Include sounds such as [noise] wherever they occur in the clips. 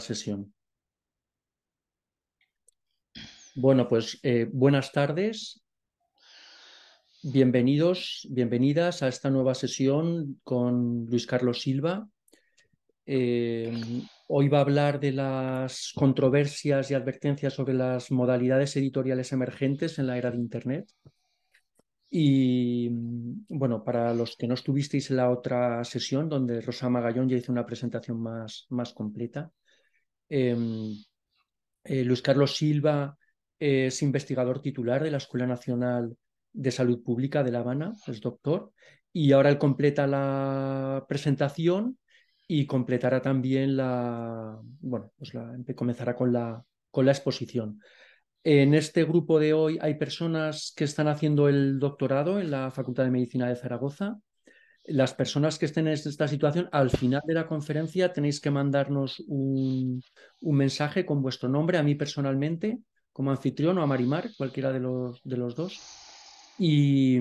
sesión. Bueno, pues eh, buenas tardes. Bienvenidos, bienvenidas a esta nueva sesión con Luis Carlos Silva. Eh, hoy va a hablar de las controversias y advertencias sobre las modalidades editoriales emergentes en la era de Internet. Y bueno, para los que no estuvisteis en la otra sesión, donde Rosa Magallón ya hizo una presentación más, más completa, Em, eh, Luis Carlos Silva es investigador titular de la Escuela Nacional de Salud Pública de La Habana, es doctor, y ahora él completa la presentación y completará también la, bueno, pues comenzará con la, con la exposición. En este grupo de hoy hay personas que están haciendo el doctorado en la Facultad de Medicina de Zaragoza, las personas que estén en esta situación, al final de la conferencia tenéis que mandarnos un, mensaje con vuestro nombre, a mí personalmente, como anfitrión o a Marimar, cualquiera de los, de los dos, y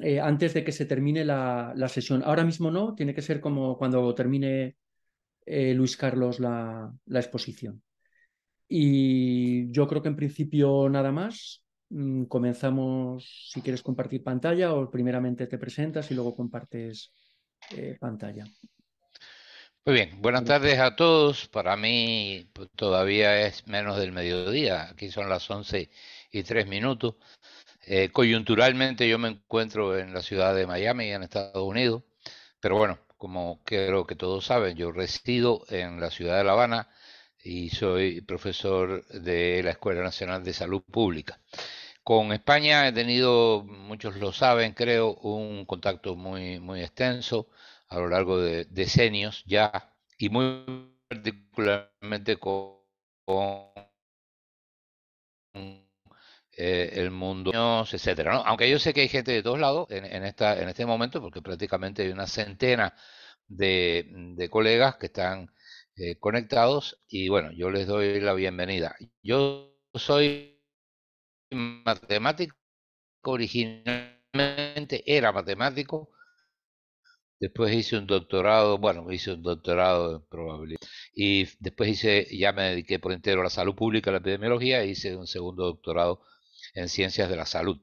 eh, antes de que se termine la, sesión. Ahora mismo no, tiene que ser como cuando termine eh, Luis Carlos la exposición. Y yo creo que en principio nada más. Mm, comenzamos, si quieres compartir pantalla o primeramente te presentas y luego compartes eh, pantalla. Muy bien, buenas tardes a todos. Para mí pues, todavía es menos del mediodía, aquí son las 11 y 3 minutos. Eh, coyunturalmente yo me encuentro en la ciudad de Miami, en Estados Unidos, pero bueno, como creo que todos saben, yo resido en la ciudad de La Habana y soy profesor de la Escuela Nacional de Salud Pública. Con España he tenido, muchos lo saben, creo, un contacto muy, muy extenso a lo largo de decenios ya, y muy particularmente con, eh, el mundo, etcétera. ¿no? Aunque yo sé que hay gente de todos lados en, esta, en este momento, porque prácticamente hay una centena de, colegas que están eh, conectados, y bueno, yo les doy la bienvenida. Yo soy matemático, originalmente era matemático, después hice un doctorado, bueno, hice un doctorado en probabilidad, y después hice, ya me dediqué por entero a la salud pública, a la epidemiología, hice un segundo doctorado en ciencias de la salud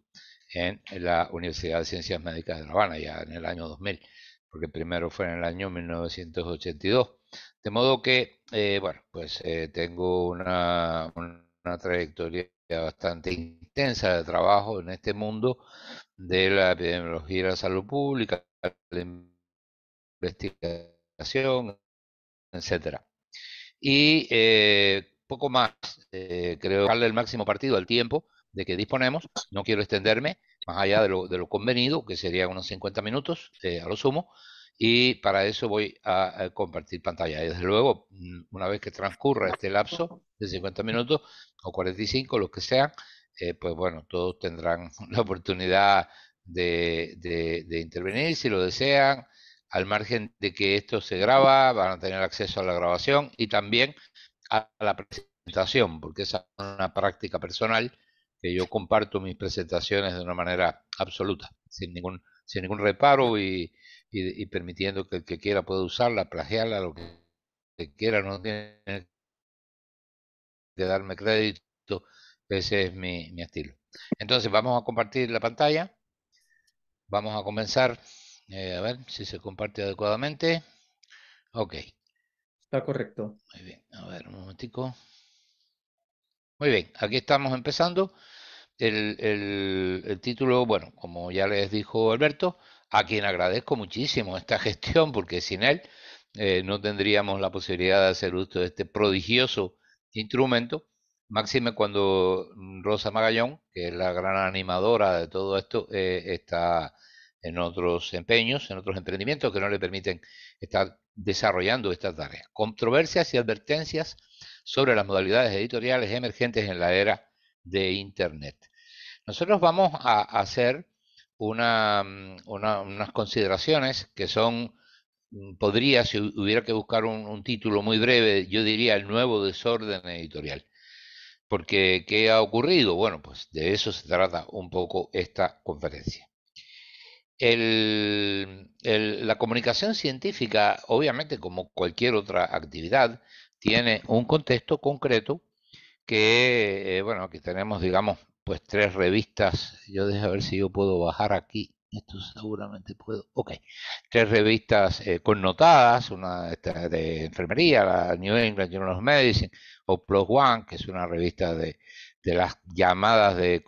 en la Universidad de Ciencias Médicas de La Habana, ya en el año 2000, porque primero fue en el año 1982. De modo que, eh, bueno, pues eh, tengo una, una trayectoria bastante intensa de trabajo en este mundo de la epidemiología y la salud pública, la investigación, etcétera. Y eh, poco más, eh, creo, darle el máximo partido al tiempo de que disponemos. No quiero extenderme más allá de lo, convenido, que serían unos 50 minutos eh, a lo sumo y para eso voy a, eh, compartir pantalla. Y desde luego, mm, una vez que transcurra este lapso de 50 minutos o 45, los que sean, eh, pues bueno, todos tendrán [laughs] la oportunidad de, intervenir si lo desean, al margen de que esto se graba, van a tener acceso a la grabación y también a la presentación, porque es una práctica personal que yo comparto mis presentaciones de una manera absoluta, sin ningún, sin ningún reparo y, y, permitiendo que el que quiera pueda usarla, plagiarla, lo que, quiera, no tiene que darme crédito. Ese es mi, estilo. Entonces vamos a compartir la pantalla. Vamos a comenzar. Eh, a ver si se comparte adecuadamente. Ok. Está correcto. Muy bien. A ver, un momentico. Muy bien. Aquí estamos empezando. El, el título, bueno, como ya les dijo Alberto, a quien agradezco muchísimo esta [laughs] gestión, porque sin él eh, no tendríamos la posibilidad de hacer uso de este prodigioso instrumento. Máxime cuando Rosa Magallón, que es la gran animadora de todo esto, eh, está en otros empeños, en otros emprendimientos que no le permiten estar desarrollando estas tareas. Controversias y advertencias sobre las modalidades editoriales emergentes en la era de Internet. Nosotros vamos a hacer Mm, una, unas consideraciones que son, mm, podría, si hubiera que buscar un, título muy breve, yo diría el nuevo desorden editorial. Porque, ¿qué ha ocurrido? Bueno, pues de eso se trata un poco esta conferencia. la comunicación científica, obviamente, como cualquier otra actividad, tiene un contexto concreto que, eh, bueno, aquí tenemos, digamos, pues tres revistas. Yo dejo a ver si yo puedo bajar aquí. Esto seguramente puedo. Ok. Tres revistas eh, connotadas, una de, enfermería, la New England Journal of Medicine, o Plus One, que es una revista de, de las llamadas de,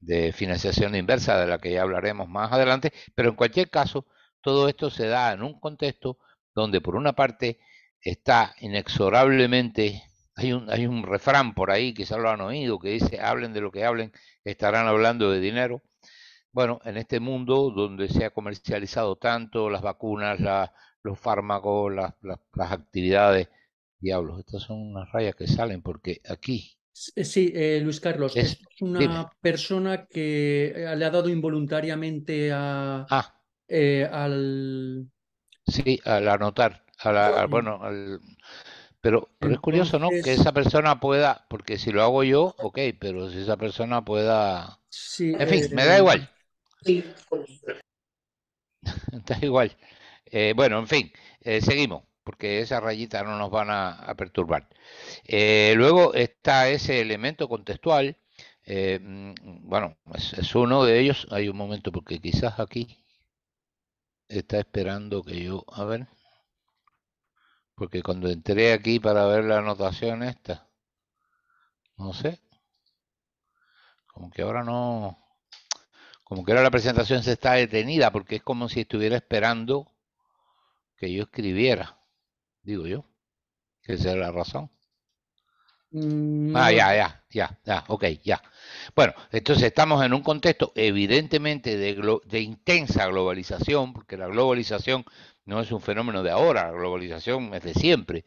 de financiación inversa, de la que ya hablaremos más adelante. Pero en cualquier caso, todo esto se da en un contexto donde, por una parte, está inexorablemente hay un, refrán por ahí, que ya lo han oído, que dice, hablen de lo que hablen, estarán hablando de dinero. Bueno, en este mundo donde se ha comercializado tanto las vacunas, los fármacos, las, actividades, diablos, estas son unas rayas que salen porque aquí eh, Sí, eh, Luis Carlos, es, una persona que eh, le ha dado involuntariamente a, ah. al... Sí, al anotar, a bueno, al, pero, es curioso, ¿no? Que esa persona pueda, porque si lo hago yo, ok, pero si esa persona pueda... en fin, me da eh, igual. Sí. [laughs] da igual. Eh, bueno, en fin, eh, seguimos, porque esas rayitas no nos van a, perturbar. luego está ese elemento contextual. Mm, bueno, es uno de ellos. Hay un momento, porque quizás aquí está esperando que yo... A ver. Porque cuando entré aquí para ver la anotación esta, no sé, como que ahora no, como que ahora la presentación se está detenida porque es como si estuviera esperando que yo escribiera, digo yo, que esa la razón. Mm, ah, ya, ya, ya, ya, ok, ya. Bueno, entonces estamos en un contexto evidentemente de, de, intensa globalización, porque la globalización no es un fenómeno de ahora, la globalización es de siempre.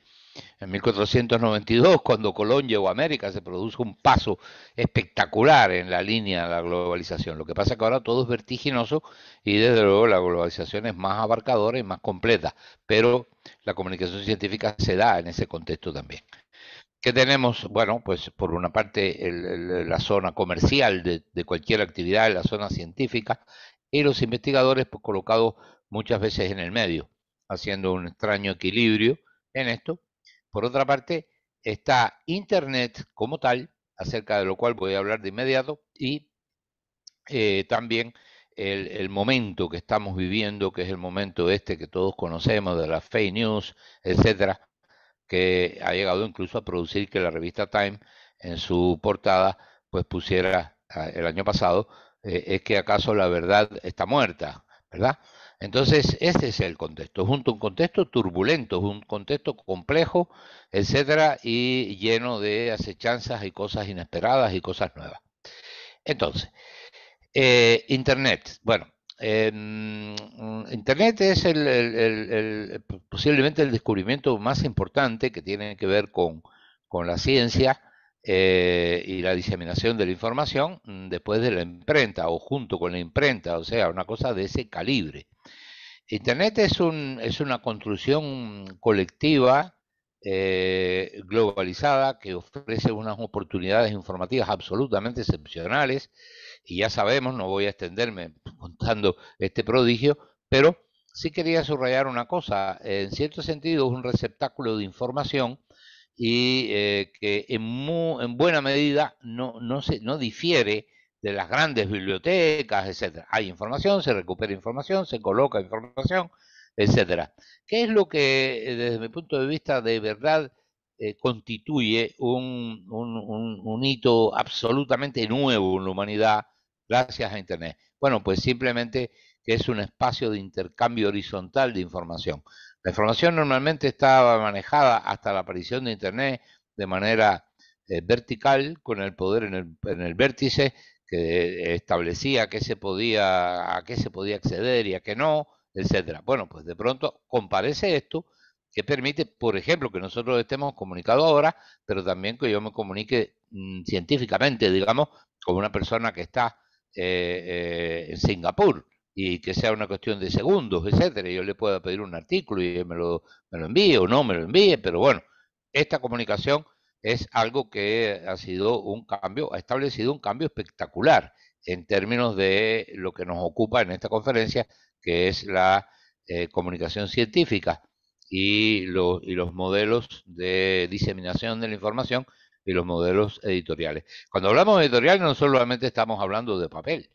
En 1492, cuando Colón llegó a América, se produjo un paso espectacular en la línea de la globalización. Lo que pasa es que ahora todo es vertiginoso y desde luego la globalización es más abarcadora y más completa, pero la comunicación científica se da en ese contexto también. ¿Qué tenemos? Bueno, pues por una parte la zona comercial de, cualquier actividad, la zona científica, y los investigadores pues, colocados muchas veces en el medio, haciendo un extraño equilibrio en esto. Por otra parte, está Internet como tal, acerca de lo cual voy a hablar de inmediato, y eh, también el, momento que estamos viviendo, que es el momento este que todos conocemos de las fake news, etcétera, que ha llegado incluso a producir que la revista Time en su portada pues pusiera ah, el año pasado eh, es que acaso la verdad está muerta, ¿verdad? Entonces, ese es el contexto. Es un, un contexto turbulento, es un contexto complejo, etcétera, y lleno de acechanzas y cosas inesperadas y cosas nuevas. Entonces, eh, Internet. Bueno, em, mm, Internet es posiblemente el descubrimiento más importante que tiene que ver con la ciencia eh, y la diseminación de la información mm, después de la imprenta o junto con la imprenta, o sea, una cosa de ese calibre. Internet es, un, es una construcción colectiva, eh, globalizada, que ofrece unas oportunidades informativas absolutamente excepcionales, y ya sabemos, no voy a extenderme [laughs] contando este prodigio, pero sí quería subrayar una cosa, en cierto sentido es un receptáculo de información, y eh, que en, buena medida no, no, se, no difiere de las grandes bibliotecas, etcétera. Hay información, se recupera información, se coloca información, etcétera. ¿Qué es lo que, eh, desde mi punto de vista, de verdad eh, constituye un, un, hito absolutamente nuevo en la humanidad gracias a Internet? Bueno, pues simplemente que es un espacio de intercambio horizontal de información. La información normalmente estaba manejada hasta la aparición de Internet de manera eh, vertical, con el poder en el, vértice que establecía a qué se podía, a qué se podía acceder y a qué no, etcétera. Bueno, pues de pronto comparece esto que permite, por ejemplo, que nosotros estemos comunicados ahora, pero también que yo me comunique mm, científicamente, digamos, con una persona que está eh, eh, en Singapur y que sea una cuestión de segundos, etcétera. Yo le pueda pedir un artículo y me lo, me lo envíe o no me lo envíe, pero bueno, esta comunicación es algo que ha sido un cambio, ha establecido un cambio espectacular en términos de lo que nos ocupa en esta conferencia, que es la eh, comunicación científica y, y los modelos de diseminación de la información y los modelos editoriales. Cuando hablamos de editorial no solamente estamos hablando de papel,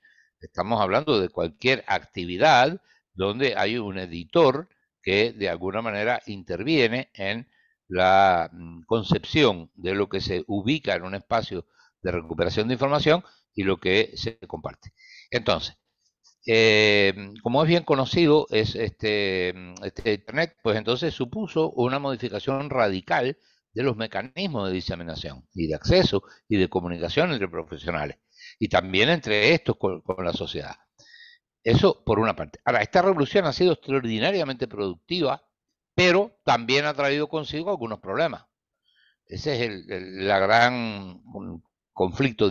Estamos hablando de cualquier actividad donde hay un editor que de alguna manera interviene en la mm, concepción de lo que se ubica en un espacio de recuperación de información y lo que se comparte. Entonces, eh, como es bien conocido, es este, mm, este, Internet, pues entonces supuso una modificación radical de los mecanismos de diseminación y de acceso y de comunicación entre profesionales y también entre estos con, la sociedad. Eso por una parte. Ahora, esta revolución ha sido extraordinariamente productiva, pero también ha traído consigo algunos problemas. Ese es el, la gran conflicto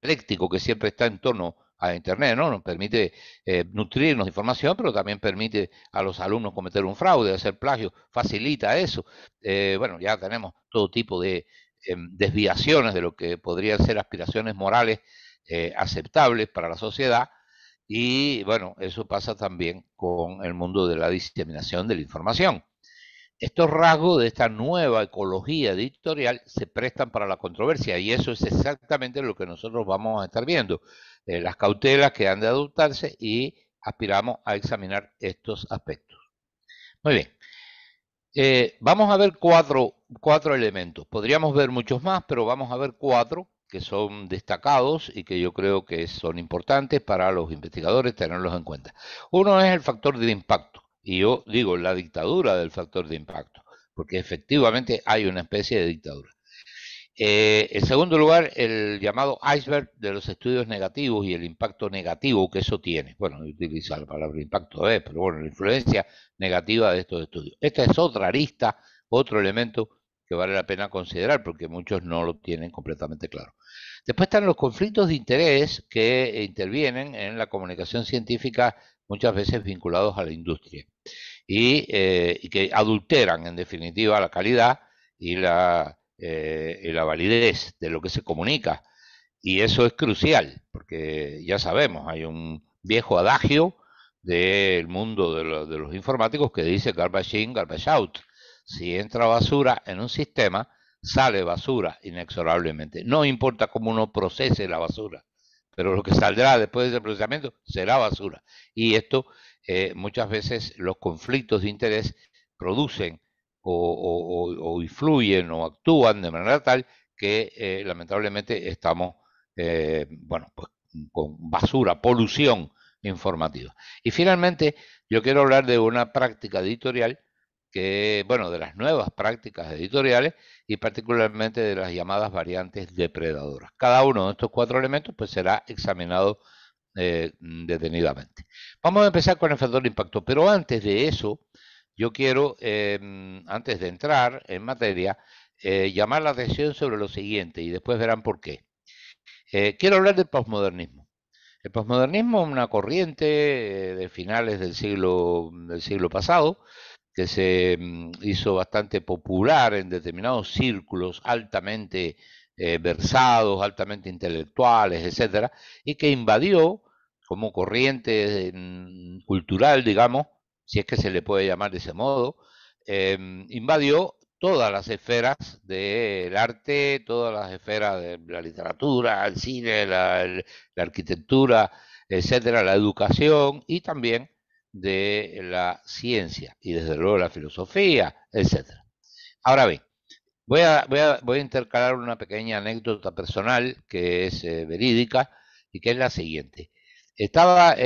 dialéctico que siempre está en torno a Internet, ¿no? Nos permite eh, nutrirnos de información, pero también permite a los alumnos cometer un fraude, hacer plagio, facilita eso. Eh, bueno, ya tenemos todo tipo de Em, desviaciones de lo que podrían ser aspiraciones morales eh, aceptables para la sociedad. Y bueno, eso pasa también con el mundo de la diseminación de la información. Estos rasgos de esta nueva ecología editorial se prestan para la controversia y eso es exactamente lo que nosotros vamos a estar viendo, eh, las cautelas que han de adoptarse y aspiramos a examinar estos aspectos. Muy bien, eh, vamos a ver cuatro elementos. Podríamos ver muchos más, pero vamos a ver cuatro que son destacados y que yo creo que son importantes para los investigadores tenerlos en cuenta. Uno es el factor de impacto, y yo digo la dictadura del factor de impacto, porque efectivamente hay una especie de dictadura. Eh, en segundo lugar, el llamado iceberg de los estudios negativos y el impacto negativo que eso tiene. Bueno, utiliza la palabra impacto, eh, pero bueno, la influencia negativa de estos estudios. Esta es otra arista, otro elemento que vale la pena considerar porque muchos no lo tienen completamente claro. Después están los conflictos de interés que eh, intervienen en la comunicación científica muchas veces vinculados a la industria y, eh, y que adulteran en definitiva la calidad y la eh, la validez de lo que se comunica. Y eso es crucial, porque ya sabemos, hay un viejo adagio del mundo de, los informáticos que dice garbage in, garbage out. Si entra basura en un sistema, sale basura inexorablemente. No importa cómo uno procese la basura, pero lo que saldrá después del procesamiento será basura. Y esto eh, muchas veces los conflictos de interés producen o, influyen o actúan de manera tal que eh, lamentablemente estamos, eh, bueno, pues con basura, polución informativa. Y finalmente, yo quiero hablar de una práctica editorial que, bueno, de las nuevas prácticas editoriales y particularmente de las llamadas variantes depredadoras. Cada uno de estos cuatro elementos pues será examinado eh, detenidamente. Vamos a empezar con el factor de impacto, pero antes de eso, yo quiero, em, antes de entrar en materia, eh, llamar la atención sobre lo siguiente y después verán por qué. Eh, quiero hablar del posmodernismo. El posmodernismo es una corriente eh, de finales del siglo, del siglo pasado que se em, hizo bastante popular en determinados círculos altamente versados, altamente intelectuales, etcétera, y que invadió como corriente em, cultural, digamos, si es que se le puede llamar de ese modo, em, invadió todas las esferas del arte, todas las esferas de la literatura, el cine, la, arquitectura, etcétera, la educación y también de la ciencia y desde luego la filosofía, etcétera. Ahora bien, voy a, intercalar una pequeña anécdota personal que es eh, verídica y que es la siguiente. Estaba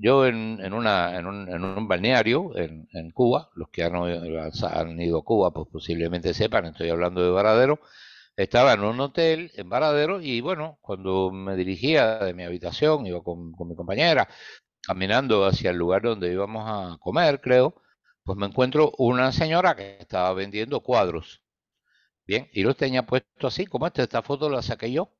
yo en, una, en, un, balneario en, Cuba, los que han, ido a Cuba pues posiblemente sepan, estoy hablando de Varadero, estaba en un hotel en Varadero y bueno, cuando me dirigía de mi habitación, iba con, mi compañera, caminando hacia el lugar donde íbamos a comer, creo, pues me encuentro una señora que estaba vendiendo cuadros. Bien, y los tenía puesto así, como esta foto la saqué yo,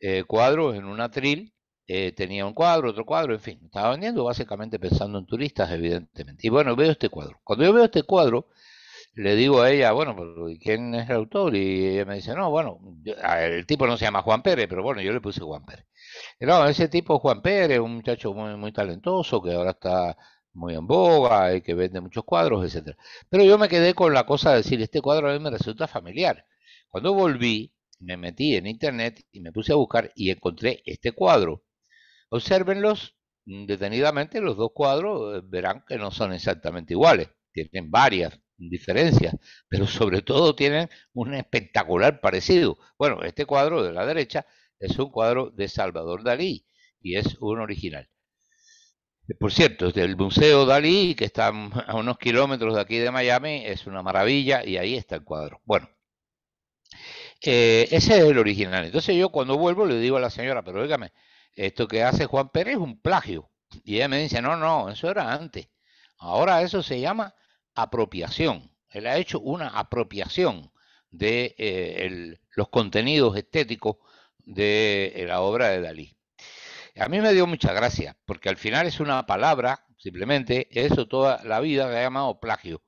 eh, cuadros en un atril eh, tenía un cuadro, otro cuadro, en fin, estaba vendiendo básicamente pensando en turistas, evidentemente. Y bueno, veo este cuadro. Cuando yo veo este cuadro, le digo a ella, bueno, ¿quién es el autor? Y ella me dice, no, bueno, el tipo no se llama Juan Pérez, pero bueno, yo le puse Juan Pérez. no, ese tipo es Juan Pérez, un muchacho muy, muy talentoso que ahora está muy en boga y que vende muchos cuadros, etcétera. Pero yo me quedé con la cosa de decir, este cuadro a mí me resulta familiar. Cuando volví, me metí en internet y me puse a buscar y encontré este cuadro Obsérvenlos mm, detenidamente, los dos cuadros eh, verán que no son exactamente iguales, tienen varias diferencias, pero sobre todo tienen un espectacular parecido. Bueno, este cuadro de la derecha es un cuadro de Salvador Dalí y es un original. Eh, por cierto, el Museo Dalí, que está a unos kilómetros de aquí de Miami, es una maravilla y ahí está el cuadro. Bueno, eh, ese es el original. Entonces yo cuando vuelvo le digo a la señora, pero óigame, esto que hace Juan Pérez es un plagio. Y ella me dice, no, no, eso era antes. Ahora eso se llama apropiación. Él ha hecho una apropiación de eh, los contenidos estéticos de eh, la obra de Dalí. A mí me dio mucha gracia, porque al final es una palabra, simplemente, eso toda la vida le ha llamado plagio,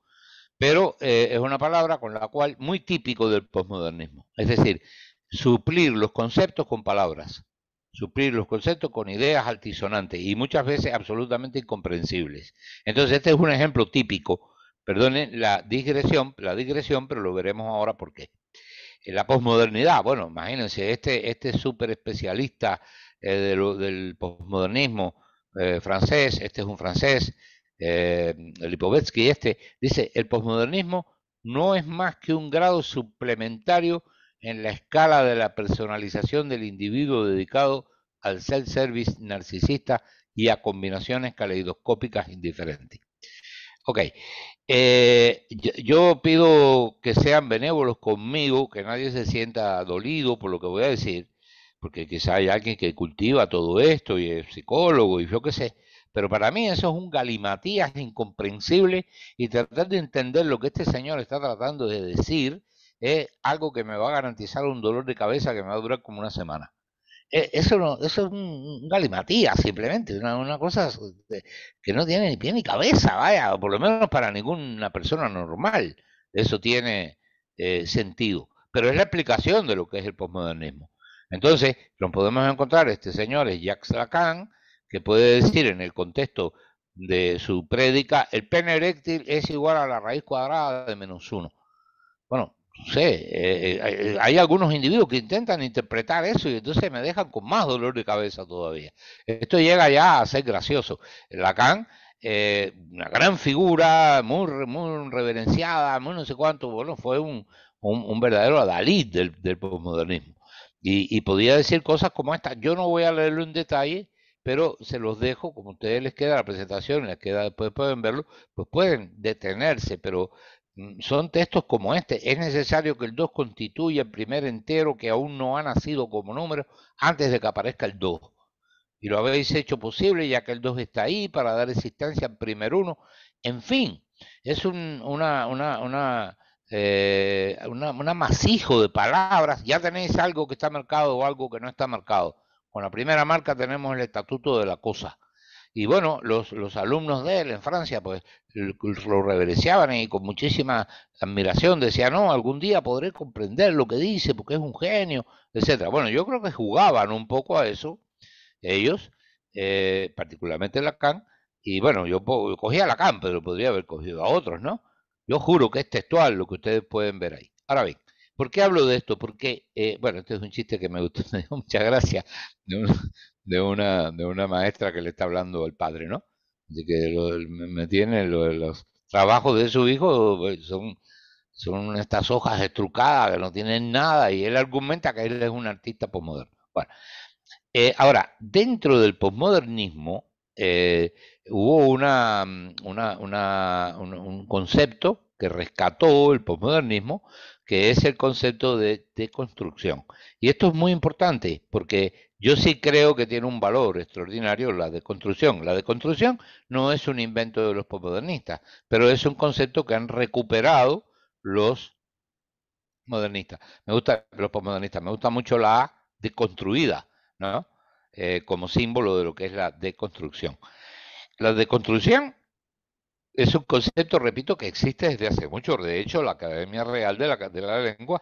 pero eh, es una palabra con la cual muy típico del posmodernismo, es decir, suplir los conceptos con palabras suplir los conceptos con ideas altisonantes y muchas veces absolutamente incomprensibles. Entonces, este es un ejemplo típico, perdonen la digresión, la digresión, pero lo veremos ahora por qué. La posmodernidad, bueno, imagínense, este, este super especialista eh, del posmodernismo eh, francés, este es un francés, eh, Lipovetsky, este, dice, el posmodernismo no es más que un grado suplementario en la escala de la personalización del individuo dedicado al self-service narcisista y a combinaciones caleidoscópicas indiferentes. Ok, eh, yo, yo pido que sean benévolos conmigo, que nadie se sienta dolido por lo que voy a decir, porque quizá hay alguien que cultiva todo esto y es psicólogo y yo qué sé, pero para mí eso es un galimatías incomprensible y tratar de entender lo que este señor está tratando de decir es algo que me va a garantizar un dolor de cabeza que me va a durar como una semana. E, eso, no, eso es un galimatía, simplemente, una, una cosa que no tiene ni pie ni cabeza, vaya, por lo menos para ninguna persona normal. Eso tiene eh, sentido. Pero es la explicación de lo que es el posmodernismo. Entonces, lo podemos encontrar, este señor es Jacques Lacan, que puede decir en el contexto de su prédica, el pene eréctil es igual a la raíz cuadrada de menos uno. Bueno, sé, eh, eh, hay algunos individuos que intentan interpretar eso y entonces me dejan con más dolor de cabeza todavía. Esto llega ya a ser gracioso. Lacan, eh, una gran figura, muy, muy reverenciada, muy no sé cuánto, bueno, fue un, verdadero adalid del, posmodernismo. Y, y podía decir cosas como esta. Yo no voy a leerlo en detalle, pero se los dejo, como a ustedes les queda la presentación, les queda después pues pueden verlo, pues pueden detenerse, pero Mm, son textos como este. Es necesario que el 2 constituya el primer entero que aún no ha nacido como número antes de que aparezca el 2. Y lo habéis hecho posible ya que el 2 está ahí para dar existencia al primer 1. En fin, es un, una, una, una, eh, una, una masijo de palabras. Ya tenéis algo que está marcado o algo que no está marcado. Con la primera marca tenemos el estatuto de la cosa. Y bueno, los, los alumnos de él en Francia, pues lo reverenciaban y con muchísima admiración decían, no, algún día podré comprender lo que dice porque es un genio, etcétera. Bueno, yo creo que jugaban un poco a eso ellos, eh, particularmente Lacan, y bueno, yo cogí a Lacan, pero podría haber cogido a otros, ¿no? Yo juro que es textual lo que ustedes pueden ver ahí. Ahora bien, ¿Por qué hablo de esto? Porque, eh, bueno, este es un chiste que me gustó, [laughs] me dio mucha gracia, de una, de, una, maestra que le está hablando al padre, ¿no? De que lo, me tiene los trabajos de su hijo pues, son, son estas hojas estrucadas que no tienen nada y él argumenta que él es un artista posmoderno. Bueno, eh, ahora, dentro del posmodernismo eh, hubo una, una, un, un concepto que rescató el posmodernismo, que es el concepto de, deconstrucción. Y esto es muy importante porque yo sí creo que tiene un valor extraordinario la deconstrucción. La deconstrucción no es un invento de los postmodernistas, pero es un concepto que han recuperado los modernistas. Me gusta los postmodernistas, me gusta mucho la deconstruida, ¿no? Eh, como símbolo de lo que es la deconstrucción. La deconstrucción es un concepto, repito, que existe desde hace mucho. De hecho, la Academia Real de la, de Lengua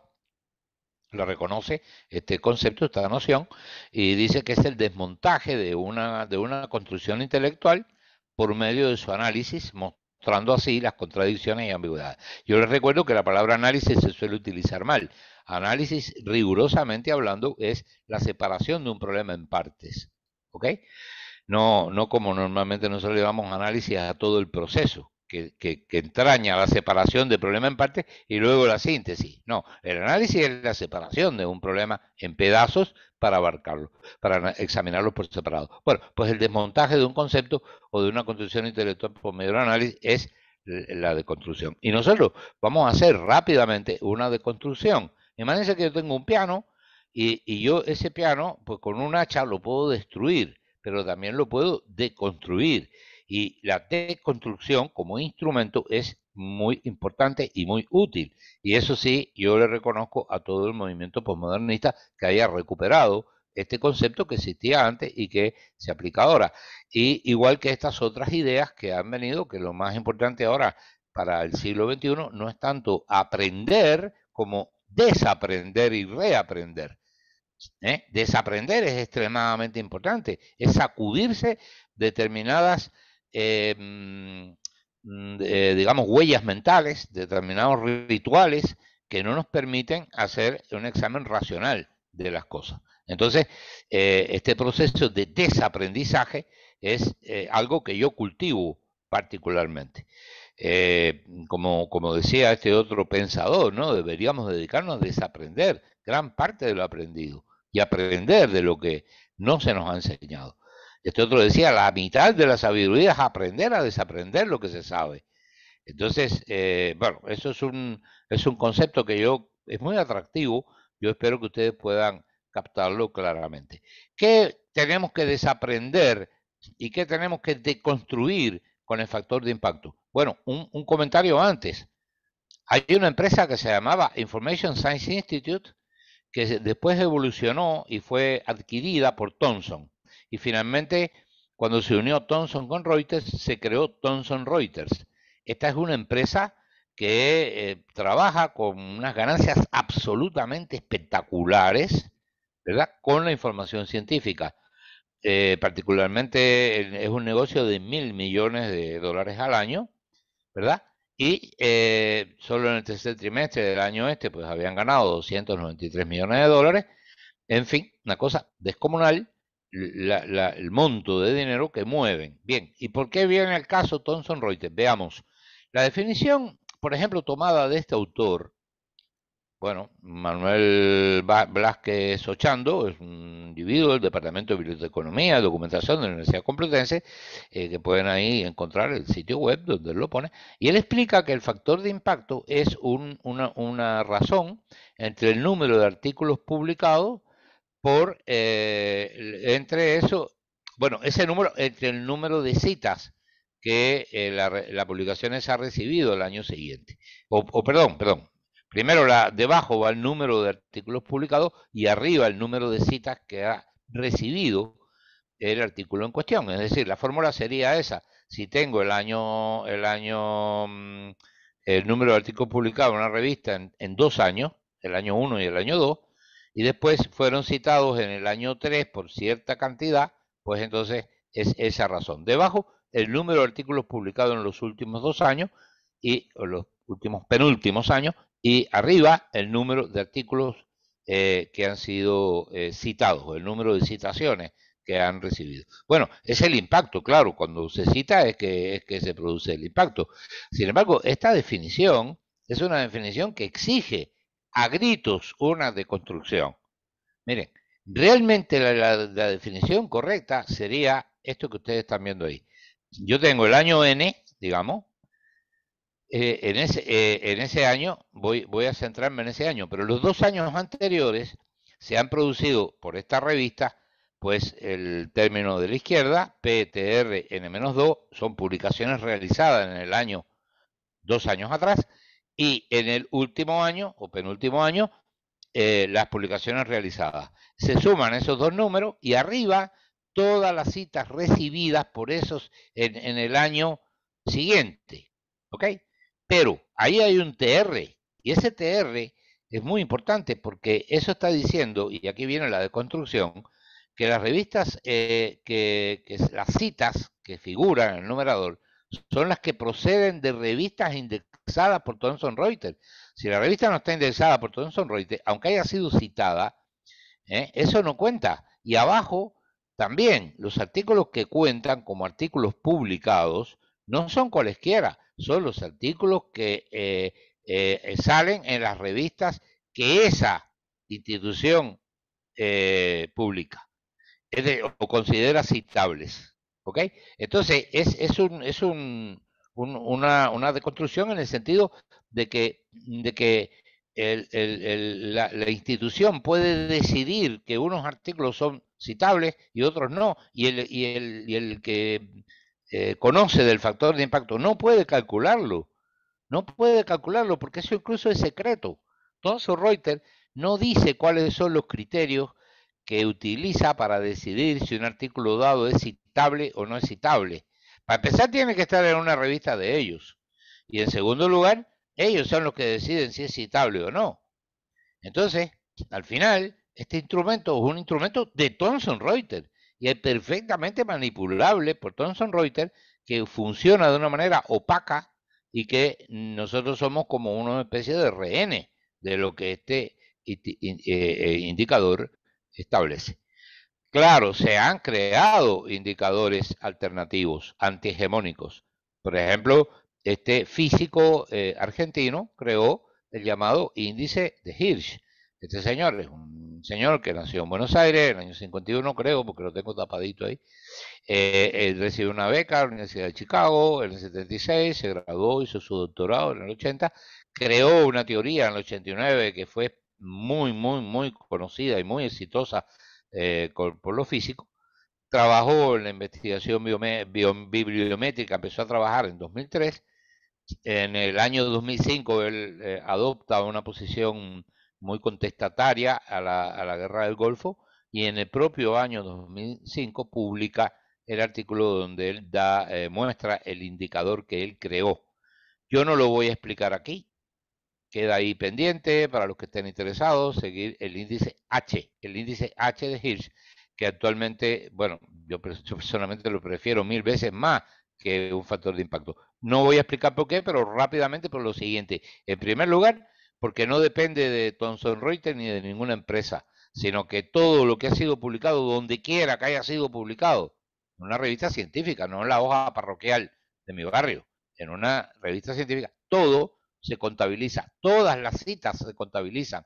lo reconoce este concepto, esta noción, y dice que es el desmontaje de una, de una construcción intelectual por medio de su análisis, mostrando así las contradicciones y ambigüedades. Yo les recuerdo que la palabra análisis se suele utilizar mal. Análisis, rigurosamente hablando, es la separación de un problema en partes. ¿Ok? no, no como normalmente nosotros le damos análisis a todo el proceso. Que, entraña la separación de problema en partes y luego la síntesis. No, el análisis es la separación de un problema en pedazos para abarcarlo, para examinarlo por separado. Bueno, pues el desmontaje de un concepto o de una construcción intelectual por medio del análisis es la deconstrucción. Y nosotros vamos a hacer rápidamente una deconstrucción. Imagínense que yo tengo un piano y, y yo ese piano, pues con un hacha lo puedo destruir pero también lo puedo deconstruir. Y la deconstrucción como instrumento es muy importante y muy útil. Y eso sí, yo le reconozco a todo el movimiento posmodernista que haya recuperado este concepto que existía antes y que se aplica ahora. Y igual que estas otras ideas que han venido, que lo más importante ahora para el siglo XXI no es tanto aprender como desaprender y reaprender. ¿eh? Desaprender es extremadamente importante, es sacudirse determinadas, eh, mm, eh, digamos, huellas mentales, determinados rituales que no nos permiten hacer un examen racional de las cosas. Entonces, este proceso de desaprendizaje es algo que yo cultivo particularmente. como, como decía este otro pensador, ¿no? deberíamos dedicarnos a desaprender gran parte de lo aprendido y aprender de lo que no se nos ha enseñado. Este otro decía, la mitad de la sabiduría es aprender a desaprender lo que se sabe. Entonces, eh, bueno, eso es un, es un concepto que yo, es muy atractivo, yo espero que ustedes puedan captarlo claramente. ¿Qué tenemos que desaprender y qué tenemos que deconstruir con el factor de impacto? Bueno, un comentario antes. Hay una empresa que se llamaba Information Science Institute que después evolucionó y fue adquirida por Thomson. Y finalmente, cuando se unió Thomson con Reuters, se creó Thomson Reuters. Esta es una empresa que eh, trabaja con unas ganancias absolutamente espectaculares, ¿verdad? Con la información científica. Eh, particularmente es un negocio de mil millones de dólares al año, ¿verdad? Y eh, solo en el tercer trimestre del año este, pues habían ganado 293 millones de dólares. En fin, una cosa descomunal el monto de dinero que mueven. Bien, ¿y por qué viene el caso Thomson Reuters? Veamos, la definición, por ejemplo, tomada de este autor, bueno, Manuel Blasquez Ochando es un individuo del Departamento de Biblioteconomía y Documentación de la Universidad Complutense, eh, que pueden ahí encontrar el sitio web donde él lo pone, y él explica que el factor de impacto es una, razón entre el número de artículos publicados por, eh, entre eso, bueno, ese número, entre el número de citas que eh, la, publicación ha recibido el año siguiente, o, o perdón, perdón, Primero la, debajo va el número de artículos publicados y arriba el número de citas que ha recibido el artículo en cuestión. Es decir, la fórmula sería esa. Si tengo el año, el año, mm, el número de artículos publicados en una revista en, dos años, el año 1 y el año 2, y después fueron citados en el año 3 por cierta cantidad, pues entonces es esa razón. Debajo, el número de artículos publicados en los últimos dos años y los últimos penúltimos años y arriba el número de artículos eh, que han sido eh, citados, el número de citaciones que han recibido. Bueno, es el impacto, claro, cuando se cita es que, es que se produce el impacto. Sin embargo, esta definición es una definición que exige a gritos una deconstrucción. Miren, realmente la definición correcta sería esto que ustedes están viendo ahí. Yo tengo el año N, digamos, eh, eh, en, ese, año, voy, a centrarme en ese año, pero los dos años anteriores se han producido por esta revista, pues el término de la izquierda, PTRN-2, son publicaciones realizadas en el año, dos años atrás, y en el último año o penúltimo año, eh, las publicaciones realizadas. Se suman esos dos números y arriba todas las citas recibidas por esos en, en el año siguiente. ¿Ok? Pero ahí hay un TR y ese TR es muy importante porque eso está diciendo, y aquí viene la deconstrucción, que las revistas, eh, que, las citas que figuran en el numerador son las que proceden de revistas indexadas por Thomson Reuters. Si la revista no está indexada por Thomson Reuters, aunque haya sido citada, ¿eh? eso no cuenta. Y abajo también los artículos que cuentan como artículos publicados no son cualesquiera, son los artículos que eh, eh, eh, salen en las revistas que esa institución pública o considera citables. ¿Ok? Entonces, es, es, una, deconstrucción en el sentido de que, de que la, institución puede decidir que unos artículos son citables y otros no, y el, que eh, conoce del factor de impacto no puede calcularlo. No puede calcularlo porque eso incluso es secreto. Thomson Reuters no dice cuáles son los criterios que utiliza para decidir si un artículo dado es citable o no es citable. Para empezar, tiene que estar en una revista de ellos. Y en segundo lugar, ellos son los que deciden si es citable o no. Entonces, al final, este instrumento es un instrumento de Thomson Reuters y es perfectamente manipulable por Thomson Reuters, que funciona de una manera opaca y que nosotros somos como una especie de rehenes de lo que este eh, eh, indicador establece. Claro, se han creado indicadores alternativos, antihegemónicos. Por ejemplo, este físico eh, argentino creó el llamado índice de Hirsch. Este señor es un señor que nació en Buenos Aires, en el año 51 creo, porque lo tengo tapadito ahí. Eh, él recibió una beca en la Universidad de Chicago en el 76, se graduó, hizo su doctorado en el 80, creó una teoría en el 89 que fue muy, muy, muy conocida y muy exitosa eh, por, lo físico. Trabajó en la investigación bibliométrica, empezó a trabajar en 2003. En el año 2005 él eh, adopta una posición muy contestataria a la, guerra del Golfo, y en el propio año 2005 publica el artículo donde él da, eh, muestra el indicador que él creó. Yo no lo voy a explicar aquí, queda ahí pendiente para los que estén interesados, seguir el índice H, el índice H de Hirsch, que actualmente, bueno, yo, yo personalmente lo prefiero mil veces más que un factor de impacto. No voy a explicar por qué, pero rápidamente por lo siguiente. En primer lugar, porque no depende de Thomson Reuters ni de ninguna empresa, sino que todo lo que ha sido publicado, donde quiera que haya sido publicado, en una revista científica, no en la hoja parroquial de mi barrio, en una revista científica, todo se contabiliza, todas las citas se contabilizan.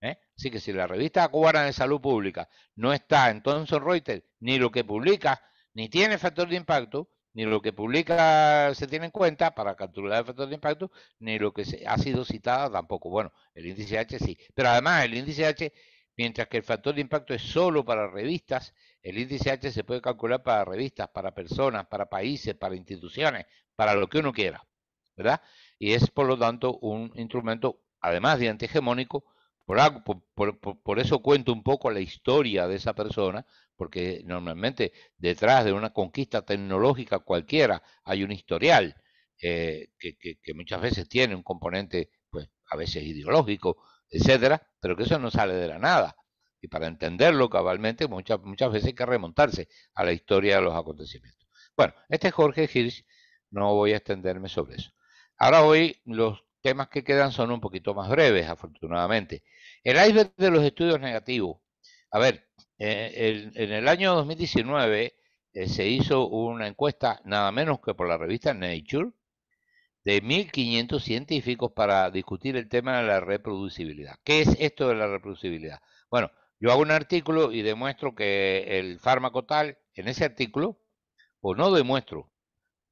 ¿eh? Así que si la revista cubana de salud pública no está en Thomson Reuters, ni lo que publica, ni tiene factor de impacto, ni lo que publica se tiene en cuenta para calcular el factor de impacto, ni lo que se, ha sido citada tampoco. Bueno, el índice H sí, pero además el índice H, mientras que el factor de impacto es solo para revistas, el índice H se puede calcular para revistas, para personas, para países, para instituciones, para lo que uno quiera, ¿verdad? Y es, por lo tanto, un instrumento, además de antihegemónico, por, eso cuento un poco la historia de esa persona, porque normalmente detrás de una conquista tecnológica cualquiera hay un historial eh, que, muchas veces tiene un componente, pues a veces ideológico, etcétera, pero que eso no sale de la nada. Y para entenderlo cabalmente, muchas, muchas veces hay que remontarse a la historia de los acontecimientos. Bueno, este es Jorge Hirsch, no voy a extenderme sobre eso. Ahora hoy los temas que quedan son un poquito más breves, afortunadamente. El iceberg de los estudios negativos. A ver, eh, en el año 2019 eh, se hizo una encuesta, nada menos que por la revista Nature, de 1.500 científicos para discutir el tema de la reproducibilidad. ¿Qué es esto de la reproducibilidad? Bueno, yo hago un artículo y demuestro que el fármaco tal, en ese artículo, o no demuestro,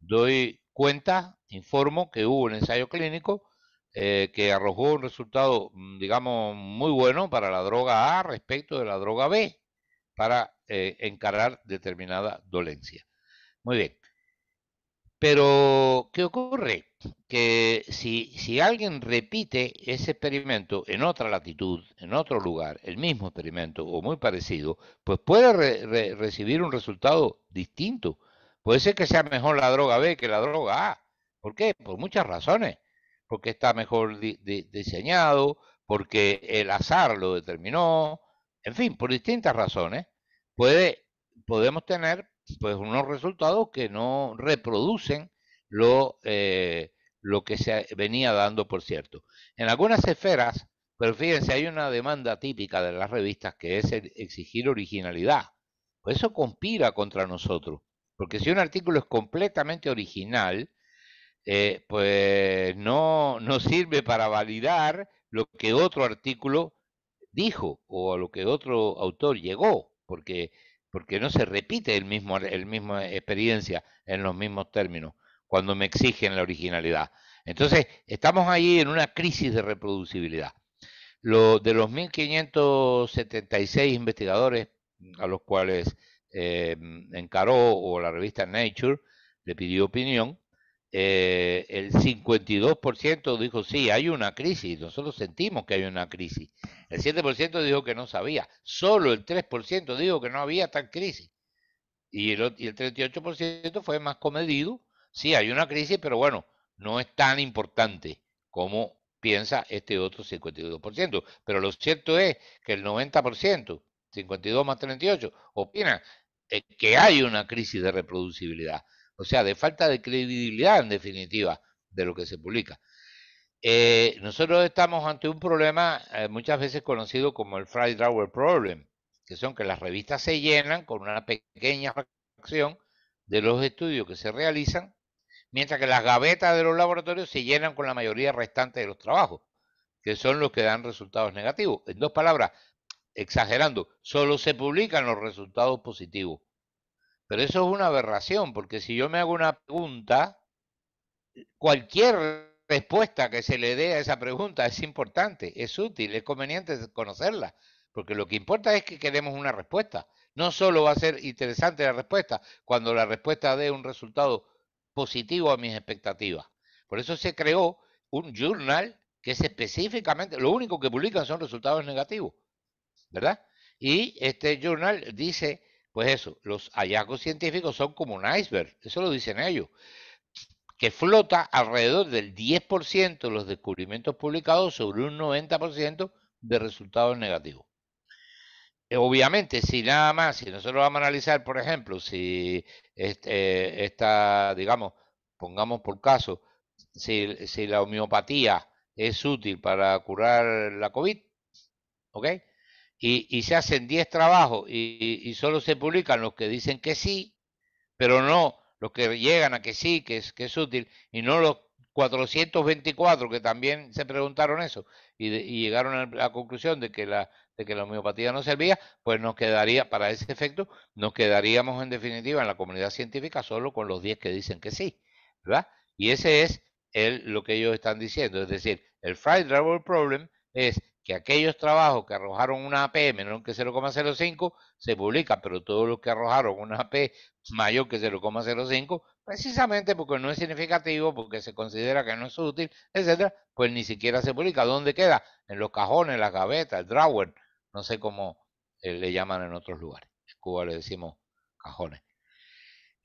doy cuenta, informo que hubo un ensayo clínico eh, que arrojó un resultado, mm, digamos, muy bueno para la droga A respecto de la droga B, para eh, encarar determinada dolencia. Muy bien. Pero, ¿qué ocurre? Que si, si alguien repite ese experimento en otra latitud, en otro lugar, el mismo experimento o muy parecido, pues puede recibir un resultado distinto. Puede ser que sea mejor la droga B que la droga A. ¿Por qué? Por muchas razones porque está mejor diseñado, porque el azar lo determinó, en fin, por distintas razones, puede, podemos tener pues unos resultados que no reproducen lo, eh, lo que se venía dando, por cierto. En algunas esferas, pero fíjense, hay una demanda típica de las revistas que es exigir originalidad. Pues eso conspira contra nosotros, porque si un artículo es completamente original, eh, pues no, no sirve para validar lo que otro artículo dijo o a lo que otro autor llegó, porque, porque no se repite el mismo, el mismo eh, experiencia en los mismos términos cuando me exigen la originalidad. Entonces, estamos ahí en una crisis de reproducibilidad. Lo, de los 1.576 investigadores a los cuales eh, encaró o la revista Nature le pidió opinión, eh, el 52% dijo sí, hay una crisis, nosotros sentimos que hay una crisis. El 7% dijo que no sabía, solo el 3% dijo que no había tal crisis. Y el, 38% fue más comedido, sí, hay una crisis, pero bueno, no es tan importante como piensa este otro 52%. Pero lo cierto es que el 90%, 52 más 38, opina eh, que hay una crisis de reproducibilidad o sea, de falta de credibilidad en definitiva de lo que se publica. Eh, nosotros estamos ante un problema eh, muchas veces conocido como el "fry drawer Problem, que son que las revistas se llenan con una pequeña fracción de los estudios que se realizan, mientras que las gavetas de los laboratorios se llenan con la mayoría restante de los trabajos, que son los que dan resultados negativos. En dos palabras, exagerando, solo se publican los resultados positivos. Pero eso es una aberración, porque si yo me hago una pregunta, cualquier respuesta que se le dé a esa pregunta es importante, es útil, es conveniente conocerla, porque lo que importa es que queremos una respuesta. No solo va a ser interesante la respuesta, cuando la respuesta dé un resultado positivo a mis expectativas. Por eso se creó un journal que es específicamente, lo único que publican son resultados negativos, ¿verdad? Y este journal dice pues eso, los hallazgos científicos son como un iceberg, eso lo dicen ellos, que flota alrededor del 10% de los descubrimientos publicados sobre un 90% de resultados negativos. Eh, obviamente, si nada más, si nosotros vamos a analizar, por ejemplo, si este, esta, digamos, pongamos por caso, si, si la homeopatía es útil para curar la COVID, ¿ok? y, se hacen 10 trabajos y, y, solo se publican los que dicen que sí, pero no los que llegan a que sí, que es, que es útil, y no los 424 que también se preguntaron eso y, llegaron a la conclusión de que la, de que la homeopatía no servía, pues nos quedaría, para ese efecto, nos quedaríamos en definitiva en la comunidad científica solo con los 10 que dicen que sí, ¿verdad? Y ese es el, lo que ellos están diciendo, es decir, el Fried Problem es que aquellos trabajos que arrojaron una AP menor que 0,05 se publica, pero todos los que arrojaron una AP [laughs] mayor que 0,05, precisamente porque no es significativo, porque se considera que no es útil, etcétera, pues ni siquiera se publica. ¿Dónde queda? En los cajones, las gavetas, el drawer, no sé cómo eh, le llaman en otros lugares. En Cuba le decimos cajones.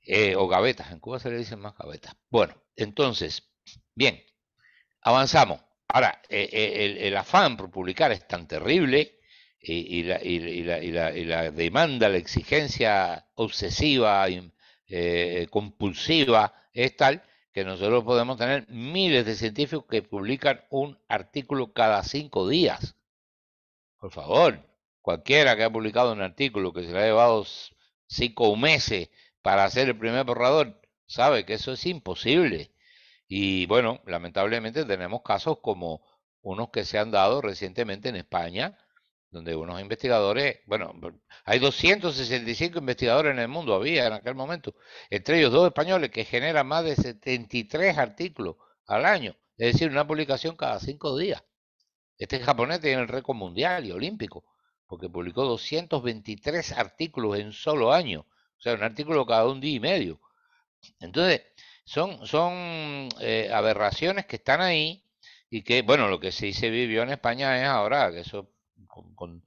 Eh, o gavetas, en Cuba se le dicen más gavetas. Bueno, entonces, bien, avanzamos. Ahora, eh, eh, el, afán por publicar es tan terrible y, la, demanda, la exigencia obsesiva, eh, compulsiva es tal que nosotros podemos tener miles de científicos que publican un artículo cada cinco días. Por favor, cualquiera que ha publicado un artículo que se le ha llevado cinco meses para hacer el primer borrador, sabe que eso es imposible. Y bueno, lamentablemente tenemos casos como unos que se han dado recientemente en España, donde unos investigadores, bueno, hay 265 investigadores en el mundo, había en aquel momento, entre ellos dos españoles que generan más de 73 artículos al año, es decir, una publicación cada cinco días. Este japonés tiene el récord mundial y olímpico, porque publicó 223 artículos en solo año, o sea, un artículo cada un día y medio. Entonces, son, eh, aberraciones que están ahí y que, bueno, lo que sí se vivió en España es ahora, que eso, con,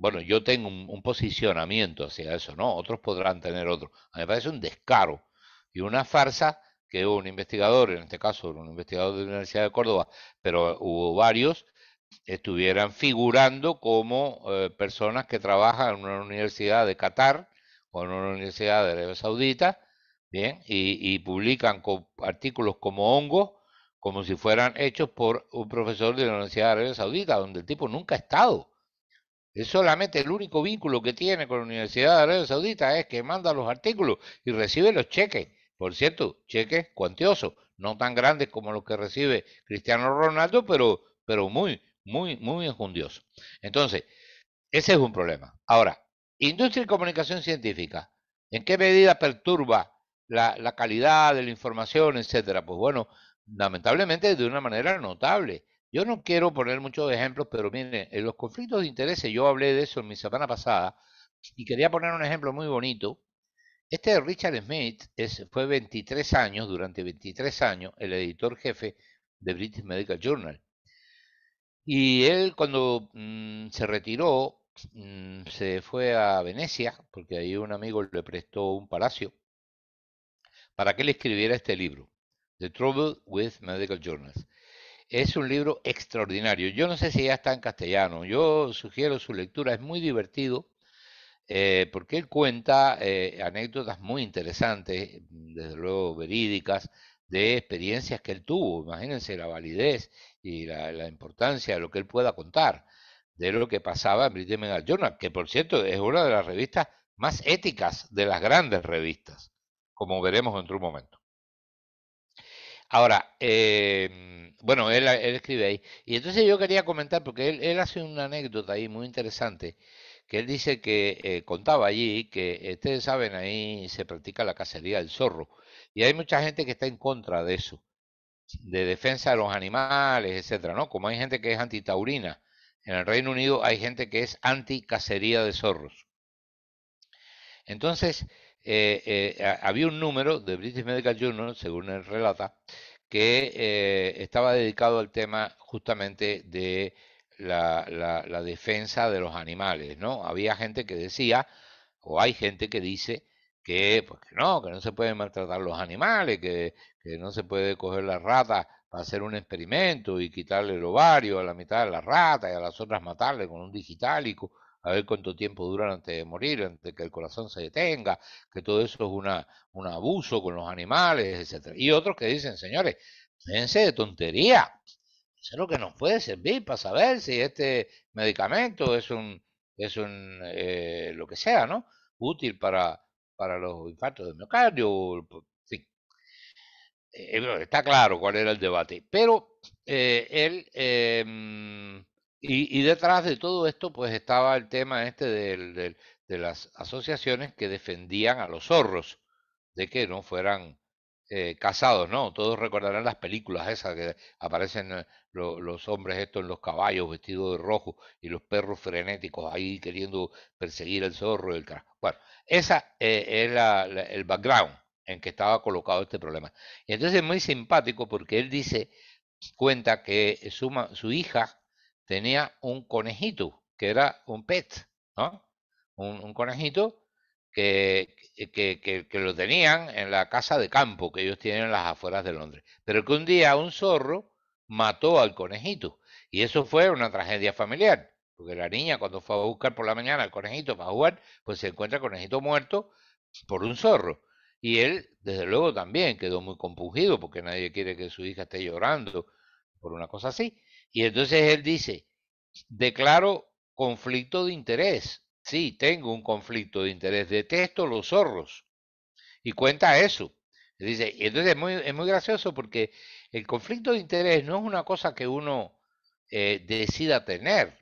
bueno, yo tengo un, posicionamiento hacia eso, ¿no? Otros podrán tener otro. A mí me parece un descaro y una farsa que un investigador, en este caso un investigador de la Universidad de Córdoba, pero hubo varios, estuvieran figurando como eh, personas que trabajan en una universidad de Qatar o en una universidad de Arabia Saudita Bien, y, publican artículos como hongos, como si fueran hechos por un profesor de la Universidad de Arabia Saudita, donde el tipo nunca ha estado. Es solamente el único vínculo que tiene con la Universidad de Arabia Saudita es que manda los artículos y recibe los cheques. Por cierto, cheques cuantiosos, no tan grandes como los que recibe Cristiano Ronaldo, pero, pero muy, muy, muy enjundiosos. Entonces, ese es un problema. Ahora, industria y comunicación científica, ¿en qué medida perturba la, calidad de la información, etcétera. Pues bueno, lamentablemente de una manera notable. Yo no quiero poner muchos ejemplos, pero miren, en los conflictos de intereses, yo hablé de eso en mi semana pasada y quería poner un ejemplo muy bonito. Este Richard Smith fue 23 años, durante 23 años, el editor jefe de British Medical Journal. Y él cuando mm, se retiró, mm, se fue a Venecia, porque ahí un amigo le prestó un palacio, para que él escribiera este libro, The Trouble with Medical Journals. Es un libro extraordinario. Yo no sé si ya está en castellano. Yo sugiero su lectura. Es muy divertido eh, porque él cuenta eh, anécdotas muy interesantes, desde luego verídicas, de experiencias que él tuvo. Imagínense la validez y la, la importancia de lo que él pueda contar de lo que pasaba en British Medical Journal, que por cierto es una de las revistas más éticas de las grandes revistas como veremos dentro de un momento. Ahora, em, bueno, él, escribe ahí. Y entonces yo quería comentar, porque él, hace una anécdota ahí muy interesante, que él dice que eh, contaba allí que, eh, ustedes saben, ahí se practica la cacería del zorro. Y hay mucha gente que está en contra de eso, de defensa de los animales, etcétera, ¿no? Como hay gente que es antitaurina. En el Reino Unido hay gente que es anti cacería de zorros. Entonces, eh, eh había un número de British Medical Journal, según él relata, que eh, estaba dedicado al tema justamente de la, defensa de los animales, ¿no? Había gente que decía, o hay gente que dice que, pues, no, que no se pueden maltratar los animales, que, no se puede coger la rata para hacer un experimento y quitarle el ovario a la mitad de la rata y a las otras matarle con un digitalico a ver cuánto tiempo duran antes de morir, antes que el corazón se detenga, que todo eso es una, un abuso con los animales, etc. Y otros que dicen, señores, dense de tontería, eso es lo que nos puede servir para saber si este medicamento es un, es un eh, lo que sea, ¿no? Útil para, para los infartos de miocardio, sí. Eh, eh, está claro cuál era el debate, pero eh, él em, y, detrás de todo esto, pues estaba el tema este del, de las asociaciones que defendían a los zorros, de que no fueran eh, casados, ¿no? Todos recordarán las películas esas que aparecen eh, los hombres estos en los caballos vestidos de rojo y los perros frenéticos ahí queriendo perseguir al zorro. Y el Bueno, ese era eh, el background en que estaba colocado este problema. Y entonces es muy simpático porque él dice, cuenta que su, su hija tenía un conejito, que era un pet, ¿no? Un, conejito que, que, que, lo tenían en la casa de campo que ellos tienen en las afueras de Londres. Pero que un día un zorro mató al conejito. Y eso fue una tragedia familiar, porque la niña cuando fue a buscar por la mañana al conejito para jugar, pues se encuentra el conejito muerto por un zorro. Y él, desde luego, también quedó muy compungido, porque nadie quiere que su hija esté llorando por una cosa así. Y entonces él dice, declaro conflicto de interés. Sí, tengo un conflicto de interés. Detesto los zorros. Y cuenta eso. dice, y entonces es muy, es muy gracioso porque el conflicto de interés no es una cosa que uno eh, decida tener.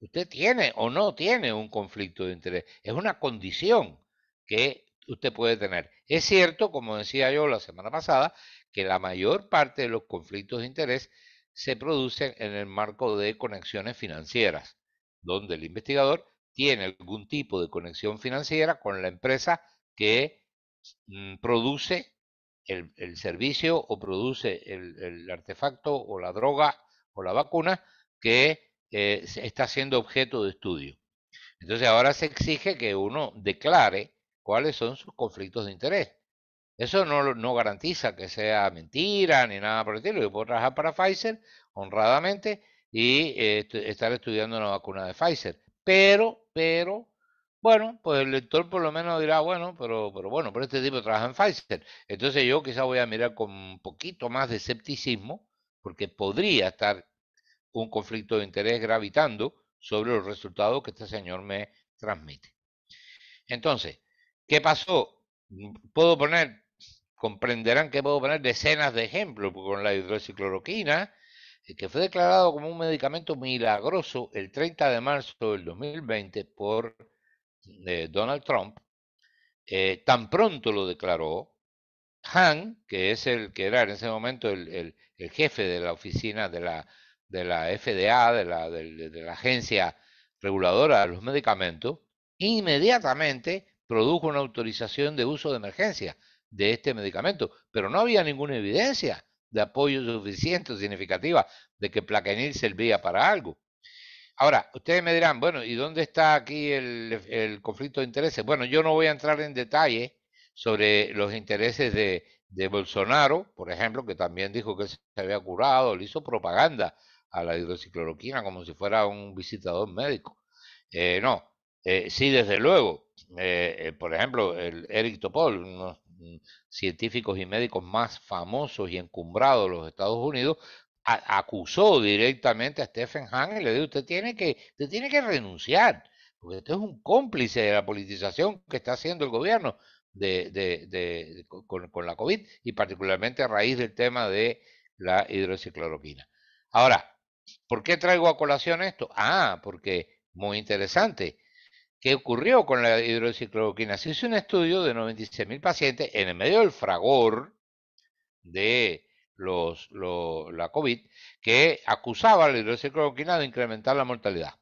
Usted tiene o no tiene un conflicto de interés. Es una condición que usted puede tener. Es cierto, como decía yo la semana pasada, que la mayor parte de los conflictos de interés se producen en el marco de conexiones financieras, donde el investigador tiene algún tipo de conexión financiera con la empresa que mm, produce el, servicio o produce el, artefacto o la droga o la vacuna que eh, está siendo objeto de estudio. Entonces ahora se exige que uno declare cuáles son sus conflictos de interés. Eso no, garantiza que sea mentira ni nada por el estilo. Yo puedo trabajar para Pfizer honradamente y eh, estar estudiando una vacuna de Pfizer. Pero, pero, bueno, pues el lector por lo menos dirá, bueno, pero, pero bueno, pero este tipo trabaja en Pfizer. Entonces yo quizá voy a mirar con un poquito más de escepticismo, porque podría estar un conflicto de interés gravitando sobre los resultados que este señor me transmite. Entonces, ¿qué pasó? Mm, puedo poner comprenderán que puedo poner decenas de ejemplos con la hidroxicloroquina, eh, que fue declarado como un medicamento milagroso el 30 de marzo del 2020 por eh, Donald Trump. Eh, tan pronto lo declaró, Han, que es el que era en ese momento el, jefe de la oficina de la, FDA, de la agencia reguladora de los medicamentos, inmediatamente produjo una autorización de uso de emergencia de este medicamento, pero no había ninguna evidencia de apoyo suficiente o significativa de que Plaquenil servía para algo. Ahora, ustedes me dirán, bueno, ¿y dónde está aquí el, conflicto de intereses? Bueno, yo no voy a entrar en detalle sobre los intereses de, Bolsonaro, por ejemplo, que también dijo que se había curado, le hizo propaganda a la hidroxicloroquina como si fuera un visitador médico. Eh, no, eh, sí, desde luego. Eh, eh, por ejemplo, el Eric Topol, científicos y médicos más famosos y encumbrados de los Estados Unidos, acusó directamente a Stephen Hahn y le dijo, usted tiene que, tiene que renunciar, porque usted es un cómplice de la politización que está haciendo el gobierno de, de, con, la COVID y particularmente a raíz del tema de la hidroxicloroquina. Ahora, ¿por qué traigo a colación esto? Ah, porque muy interesante. ¿Qué ocurrió con la hidroxicloroquina? Se hizo un estudio de 96.000 pacientes en el medio del fragor de los, la COVID que acusaba la hidroxicloroquina de incrementar la mortalidad.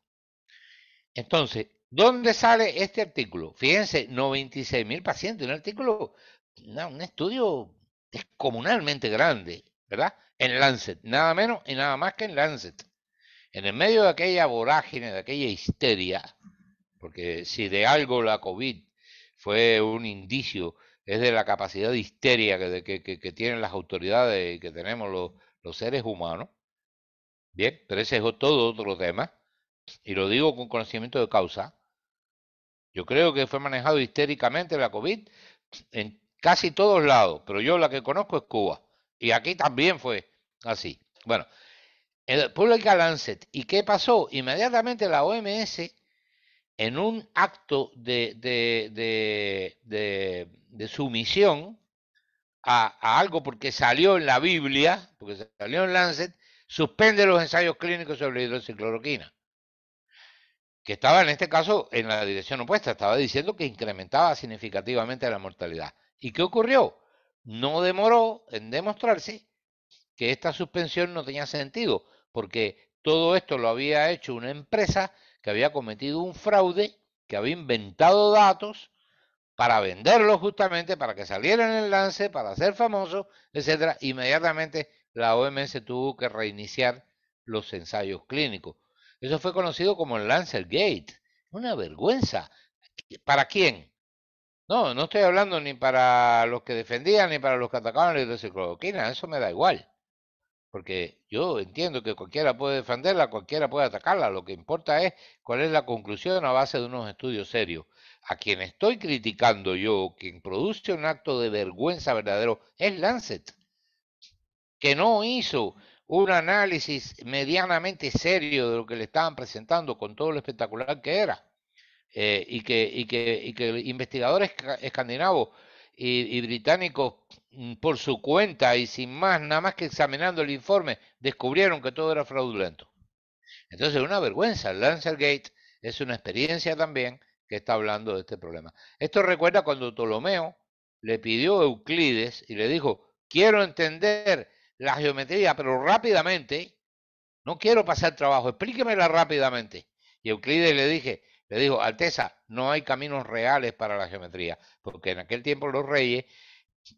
Entonces, ¿dónde sale este artículo? Fíjense, 96.000 pacientes, un artículo, un estudio descomunalmente grande, ¿verdad? En Lancet, nada menos y nada más que en Lancet. En el medio de aquella vorágine, de aquella histeria, porque si de algo la COVID fue un indicio, es de la capacidad de histeria que, tienen las autoridades y que tenemos los, los seres humanos. Bien, pero ese es todo otro tema. Y lo digo con conocimiento de causa. Yo creo que fue manejado histéricamente la COVID en casi todos lados, pero yo la que conozco es Cuba. Y aquí también fue así. Bueno, el Public Lancet. ¿Y qué pasó? Inmediatamente la OMS en un acto de, de, sumisión a, algo porque salió en la Biblia, porque salió en Lancet, suspende los ensayos clínicos sobre hidrocicloroquina. que estaba en este caso en la dirección opuesta, estaba diciendo que incrementaba significativamente la mortalidad. ¿Y qué ocurrió? No demoró en demostrarse que esta suspensión no tenía sentido, porque todo esto lo había hecho una empresa había cometido un fraude, que había inventado datos para venderlos justamente, para que salieran en el lance, para ser famoso, etcétera. Inmediatamente la OMS tuvo que reiniciar los ensayos clínicos. Eso fue conocido como el Lancer Gate. Una vergüenza. ¿Para quién? No, no estoy hablando ni para los que defendían ni para los que atacaban la hidroxicloroquina, eso me da igual. Porque yo entiendo que cualquiera puede defenderla, cualquiera puede atacarla. Lo que importa es cuál es la conclusión a base de unos estudios serios. A quien estoy criticando yo, quien produce un acto de vergüenza verdadero, es Lancet, que no hizo un análisis medianamente serio de lo que le estaban presentando con todo lo espectacular que era. Eh, y, que, que, y que investigadores escandinavos y, británicos mm, por su cuenta y sin más, nada más que examinando el informe, descubrieron que todo era fraudulento. Entonces, una vergüenza. Lancergate es una experiencia también que está hablando de este problema. Esto recuerda cuando Ptolomeo le pidió a Euclides y le dijo, quiero entender la geometría, pero rápidamente, no quiero pasar trabajo, explíquemela rápidamente. Y Euclides le dije, le dijo, Alteza, no hay caminos reales para la geometría, porque en aquel tiempo los reyes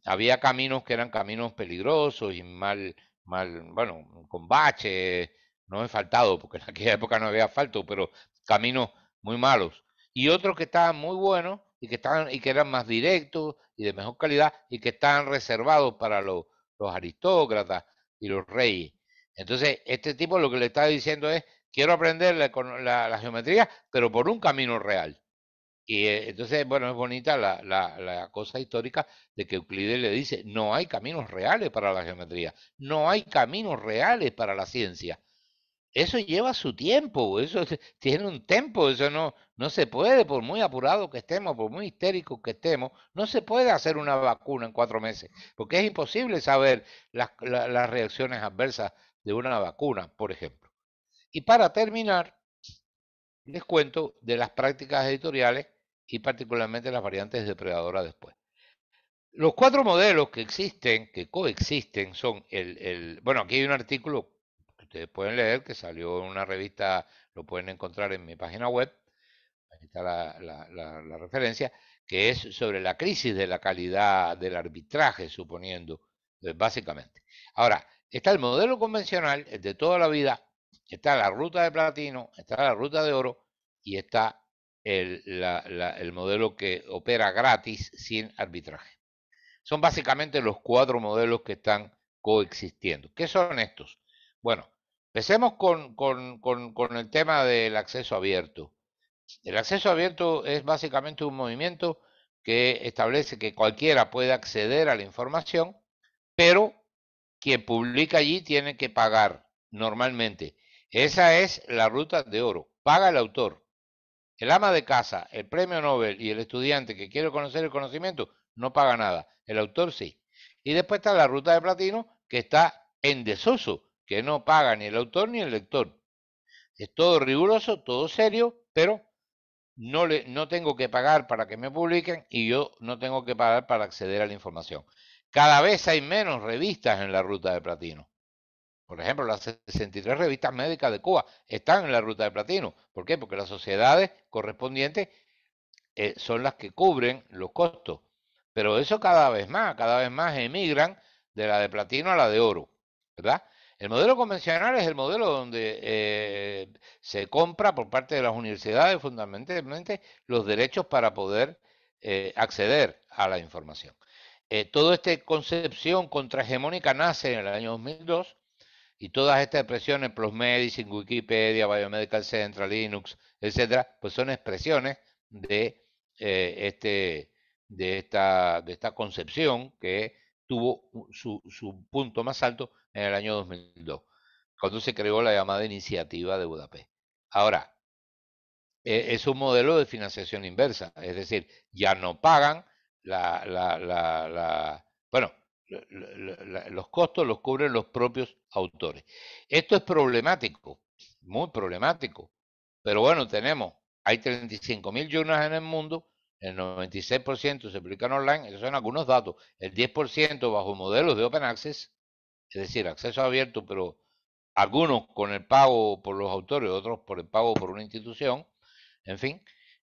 había caminos que eran caminos peligrosos y mal, mal, bueno, con baches, no faltado porque en aquella época no había asfalto, pero caminos muy malos. Y otros que estaban muy buenos y que, estaban, y que eran más directos y de mejor calidad y que estaban reservados para los, los aristócratas y los reyes. Entonces, este tipo lo que le estaba diciendo es, quiero aprender la, geometría, pero por un camino real. Y eh, entonces, bueno, es bonita la, cosa histórica de que Euclides le dice, no hay caminos reales para la geometría, no hay caminos reales para la ciencia. Eso lleva su tiempo, eso tiene un tiempo, eso no, no se puede, por muy apurado que estemos, por muy histérico que estemos, no se puede hacer una vacuna en cuatro meses, porque es imposible saber las reacciones adversas de una vacuna, por ejemplo. Y para terminar, les cuento de las prácticas editoriales y particularmente las variantes depredadoras después. Los cuatro modelos que existen, que coexisten, son el, Bueno, aquí hay un artículo que ustedes pueden leer, que salió en una revista, lo pueden encontrar en mi página web, ahí está la, la referencia, que es sobre la crisis de la calidad del arbitraje, suponiendo, eh, básicamente. Ahora, está el modelo convencional, el de toda la vida, Está la ruta de platino, está la ruta de oro y está el, modelo que opera gratis sin arbitraje. Son básicamente los cuatro modelos que están coexistiendo. ¿Qué son estos? Bueno, empecemos con, con el tema del acceso abierto. El acceso abierto es básicamente un movimiento que establece que cualquiera puede acceder a la información, pero quien publica allí tiene que pagar normalmente esa es la ruta de oro. Paga el autor. El ama de casa, el premio Nobel y el estudiante que quiere conocer el conocimiento no paga nada. El autor sí. Y después está la ruta de platino que está en desuso, que no paga ni el autor ni el lector. Es todo riguroso, todo serio, pero no, le, no tengo que pagar para que me publiquen y yo no tengo que pagar para acceder a la información. Cada vez hay menos revistas en la ruta de platino. Por ejemplo, las 63 revistas médicas de Cuba están en la ruta de platino. ¿Por qué? Porque las sociedades correspondientes eh, son las que cubren los costos. Pero eso cada vez más, cada vez más emigran de la de platino a la de oro, ¿verdad? El modelo convencional es el modelo donde eh, se compra por parte de las universidades fundamentalmente los derechos para poder eh, acceder a la información. toda esta concepción contrahegemónica nace en el año 2002 y todas estas expresiones, Medicine, Wikipedia, Biomedical Central, Linux, etcétera, pues son expresiones de, eh, este, de, esta, de esta concepción que tuvo su, punto más alto en el año 2002, cuando se creó la llamada iniciativa de Budapest. Ahora, e, es un modelo de financiación inversa, es decir, ya no pagan la, la, la, la bueno, los costos los cubren los propios autores. Esto es problemático, muy problemático. Pero bueno, tenemos, hay 35 mil journals en el mundo, el 96% se publican online, esos son algunos datos, el 10% bajo modelos de open access, es decir, acceso abierto, pero algunos con el pago por los autores, otros por el pago por una institución, en fin,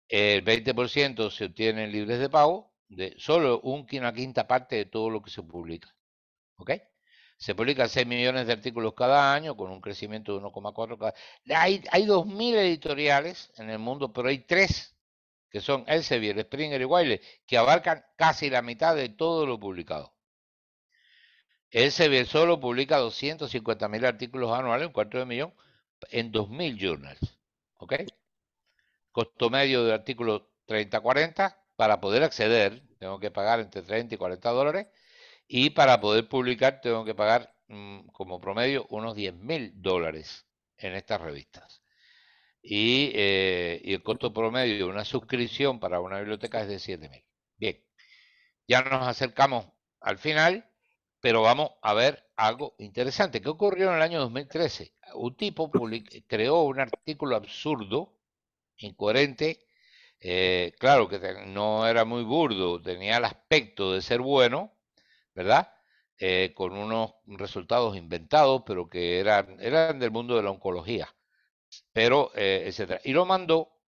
el 20% se obtienen libres de pago, de solo una quinta parte de todo lo que se publica. ¿Ok? Se publican 6 millones de artículos cada año con un crecimiento de 1,4 cada Hay, hay 2.000 editoriales en el mundo, pero hay tres que son Elsevier, Springer y Wiley, que abarcan casi la mitad de todo lo publicado. Elsevier solo publica 250.000 artículos anuales, un cuarto de millón, en 2.000 journals. ¿Ok? Costo medio de artículos 30-40, para poder acceder, tengo que pagar entre 30 y 40 dólares. Y para poder publicar, tengo que pagar mm, como promedio unos 10 mil dólares en estas revistas. Y, eh, y, el costo promedio de una suscripción para una biblioteca es de 7 mil. Bien, ya nos acercamos al final, pero vamos a ver algo interesante. ¿Qué ocurrió en el año 2013? Un tipo creó un artículo absurdo, incoherente, eh, claro que no era muy burdo, tenía el aspecto de ser bueno, ¿verdad? Eh, con unos resultados inventados, pero que eran, del mundo de la oncología, pero, eh, etcétera. Y lo mandó,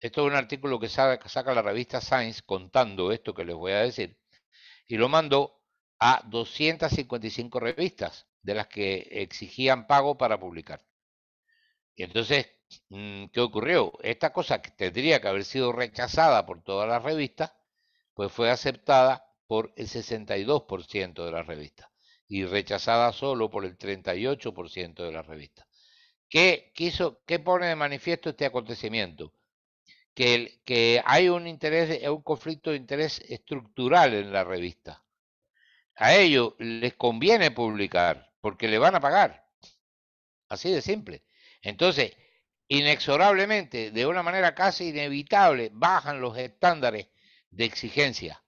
esto es un artículo que saca, saca la revista Science contando esto que les voy a decir, y lo mandó a 255 revistas de las que exigían pago para publicar. Y entonces Mm, ¿qué ocurrió? Esta cosa que tendría que haber sido rechazada por todas las revistas, pues fue aceptada por el 62% de las revistas y rechazada solo por el 38% de las revistas. ¿Qué, ¿Qué pone de manifiesto este acontecimiento? Que, hay un interés, eh, un conflicto de interés estructural en la revista. A ellos les conviene publicar porque le van a pagar. Así de simple. Entonces, inexorablemente, de una manera casi inevitable, bajan los estándares de exigencia.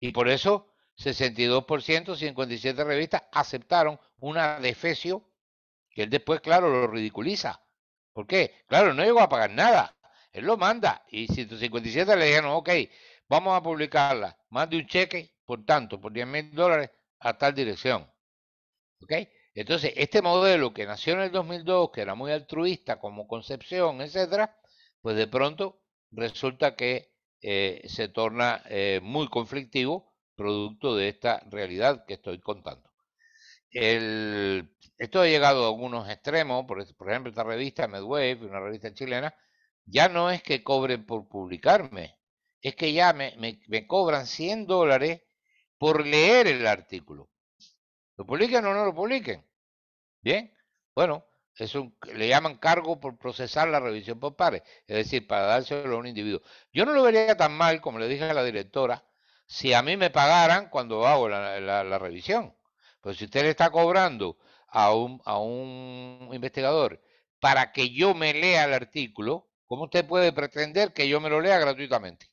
Y por eso 62%, 57 revistas aceptaron una defecio que él después, claro, lo ridiculiza. ¿Por qué? Claro, no llegó a pagar nada. Él lo manda y 157 le dijeron, ok, vamos a publicarla. Mande un cheque, por tanto, por 10 mil dólares a tal dirección. ¿Ok? Entonces, este modelo que nació en el 2002, que era muy altruista como concepción, etcétera, pues de pronto resulta que eh, se torna eh, muy conflictivo producto de esta realidad que estoy contando. esto ha llegado a algunos extremos, por, ejemplo, esta revista Medwave, una revista chilena, ya no es que cobren por publicarme, es que ya me, me, cobran 100 dólares por leer el artículo. Lo publiquen o no lo publiquen. Bien, bueno, es un, le llaman cargo por procesar la revisión por pares, es decir, para dárselo a un individuo. Yo no lo vería tan mal, como le dije a la directora, si a mí me pagaran cuando hago la, revisión. Pero si usted le está cobrando a un, a un investigador para que yo me lea el artículo, ¿cómo usted puede pretender que yo me lo lea gratuitamente?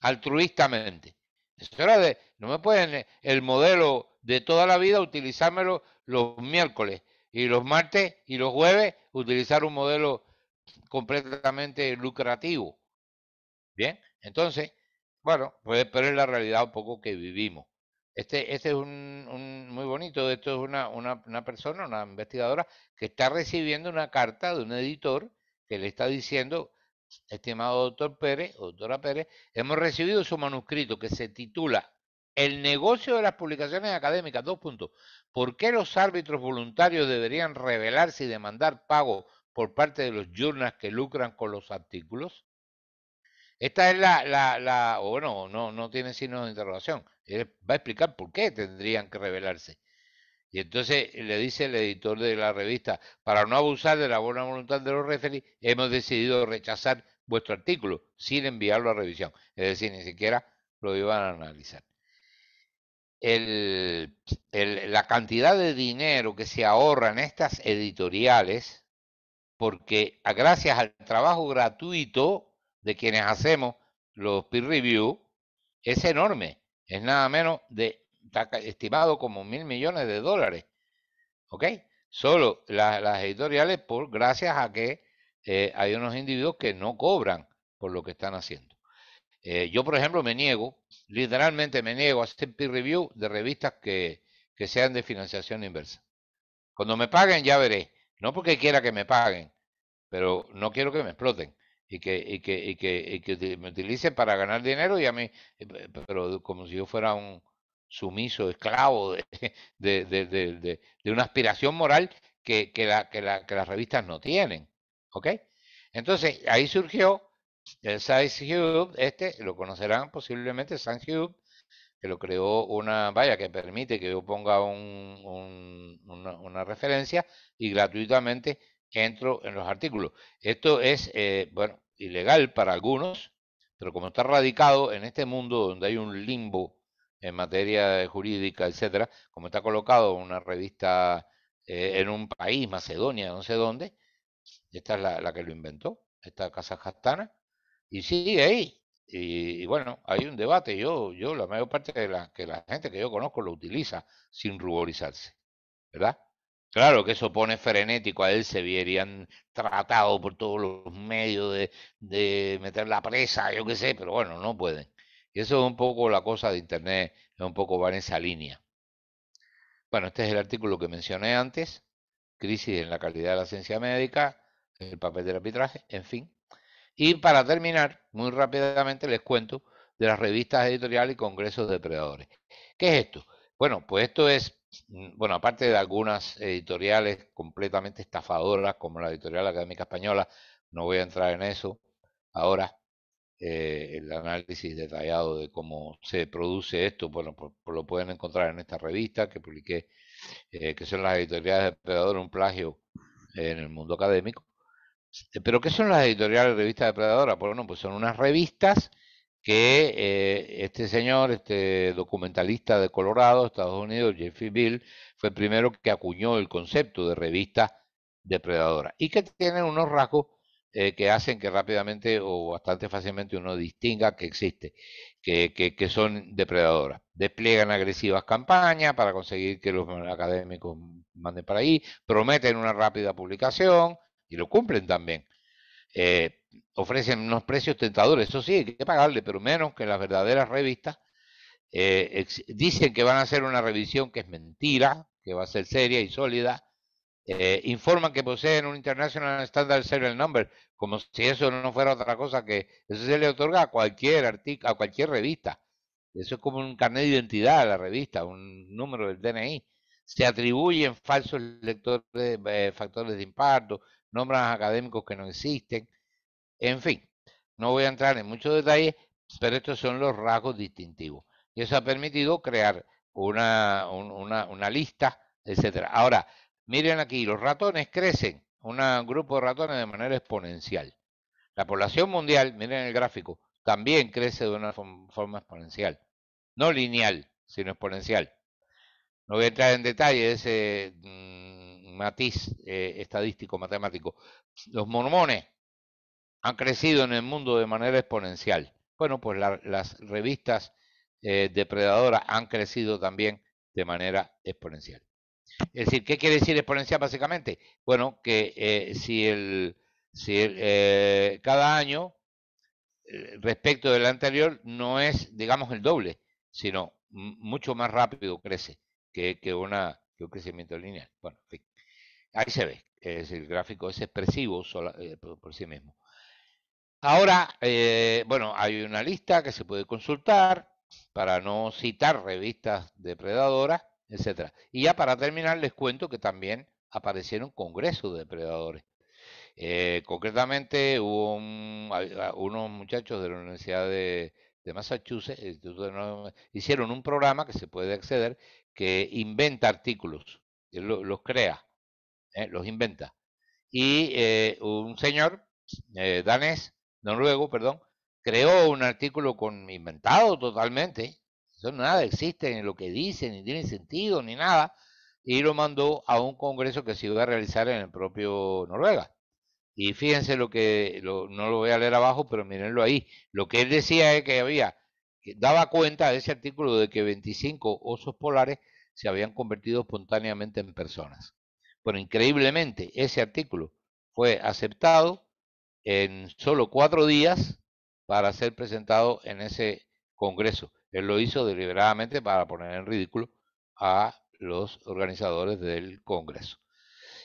Altruistamente. Eso era de, no me pueden, el modelo de toda la vida utilizármelo los miércoles y los martes y los jueves utilizar un modelo completamente lucrativo. Bien, entonces, bueno, pues, pero es la realidad un poco que vivimos. Este, este es un, muy bonito, esto es una, una, una persona, una investigadora, que está recibiendo una carta de un editor que le está diciendo, estimado doctor Pérez, doctora Pérez, hemos recibido su manuscrito que se titula el negocio de las publicaciones académicas, dos puntos. ¿Por qué los árbitros voluntarios deberían revelarse y demandar pago por parte de los journals que lucran con los artículos? Esta es la, o bueno, no, no tiene signos de interrogación. Él va a explicar por qué tendrían que revelarse. Y entonces le dice el editor de la revista, para no abusar de la buena voluntad de los referees, hemos decidido rechazar vuestro artículo sin enviarlo a revisión. Es decir, ni siquiera lo iban a analizar el, la cantidad de dinero que se ahorra en estas editoriales, porque gracias al trabajo gratuito de quienes hacemos los peer review, es enorme. Es nada menos de, está estimado como mil millones de dólares. ¿Ok? Solo las editoriales, por, gracias a que eh, hay unos individuos que no cobran por lo que están haciendo. Eh, yo, por ejemplo, me niego, literalmente me niego a hacer peer review de revistas que, sean de financiación inversa. Cuando me paguen ya veré. No porque quiera que me paguen, pero no quiero que me exploten y que, me utilicen para ganar dinero y a mí, eh, pero como si yo fuera un sumiso, esclavo de, [laughs] de una aspiración moral que, que, la, que, que las revistas no tienen. ¿Ok? Entonces, ahí surgió el Size este lo conocerán posiblemente, San hub que lo creó una vaya que permite que yo ponga un, una, referencia y gratuitamente entro en los artículos. Esto es, eh, bueno, ilegal para algunos, pero como está radicado en este mundo donde hay un limbo en materia jurídica, etcétera, como está colocado una revista eh, en un país, Macedonia, no sé dónde, esta es la, que lo inventó, esta casa castana y sigue ahí. Y, bueno, hay un debate. Yo, yo la mayor parte de la que la gente que yo conozco lo utiliza sin ruborizarse, ¿verdad? Claro que eso pone frenético a él, se vierían tratado por todos los medios de, de meter la presa, yo qué sé, pero bueno, no pueden. Y eso es un poco la cosa de Internet, es un poco va en esa línea. Bueno, este es el artículo que mencioné antes, crisis en la calidad de la ciencia médica, el papel del arbitraje, en fin. Y para terminar, muy rápidamente les cuento de las revistas editoriales y congresos depredadores. ¿Qué es esto? Bueno, pues esto es, mm, bueno, aparte de algunas editoriales completamente estafadoras, como la editorial académica española, no voy a entrar en eso ahora, eh, el análisis detallado de cómo se produce esto, bueno, pues, pues lo pueden encontrar en esta revista que publiqué, eh, que son las editoriales de un plagio en el mundo académico. Este, ¿Pero qué son las editoriales de revistas depredadoras? Pues bueno, pues son unas revistas que eh, este señor, este documentalista de Colorado, Estados Unidos, Jeffrey Bill, fue el primero que acuñó el concepto de revista depredadora y que tienen unos rasgos eh, que hacen que rápidamente o bastante fácilmente uno distinga que existe, que, que, que son depredadoras. Despliegan agresivas campañas para conseguir que los académicos manden para ahí, prometen una rápida publicación, y lo cumplen también. Eh, ofrecen unos precios tentadores, eso sí, hay que pagarle, pero menos que las verdaderas revistas. Eh, dicen que van a hacer una revisión que es mentira, que va a ser seria y sólida. Eh, informan que poseen un International Standard Serial Number, como si eso no fuera otra cosa que eso se le otorga a cualquier artículo, a cualquier revista. Eso es como un carnet de identidad a la revista, un número del DNI. Se atribuyen falsos lectores, factores de impacto, nombres académicos que no existen, en fin, no voy a entrar en muchos detalles, pero estos son los rasgos distintivos. Y eso ha permitido crear una, una, lista, etcétera. Ahora, miren aquí, los ratones crecen, un grupo de ratones de manera exponencial. La población mundial, miren el gráfico, también crece de una forma exponencial. No lineal, sino exponencial. No voy a entrar en detalle ese mm, matiz eh, estadístico matemático. Los mormones han crecido en el mundo de manera exponencial. Bueno, pues las revistas eh, depredadoras han crecido también de manera exponencial. Es decir, ¿qué quiere decir exponencial básicamente? Bueno, que eh, si, el, si cada año respecto del anterior no es, digamos, el doble, sino mucho más rápido crece que, que, una, que un crecimiento lineal. Bueno, Ahí se ve, es el gráfico es expresivo eh, por, sí mismo. Ahora, eh, bueno, hay una lista que se puede consultar para no citar revistas depredadoras, etc. Y ya para terminar les cuento que también aparecieron congresos de depredadores. Eh, concretamente hubo ah, unos muchachos de la Universidad de, Massachusetts hicieron un programa que se puede acceder que inventa artículos, los crea ¿eh? los inventa. Y eh, un señor eh, danés, noruego, perdón, creó un artículo con, inventado totalmente. Eso nada existe en lo que dice, ni tiene sentido, ni nada. Y lo mandó a un congreso que se iba a realizar en el propio Noruega. Y fíjense lo que, lo, no lo voy a leer abajo, pero mírenlo ahí. Lo que él decía es que había, que daba cuenta de ese artículo de que 25 osos polares se habían convertido espontáneamente en personas. Bueno, increíblemente, ese artículo fue aceptado en solo cuatro días para ser presentado en ese Congreso. Él lo hizo deliberadamente para poner en ridículo a los organizadores del Congreso.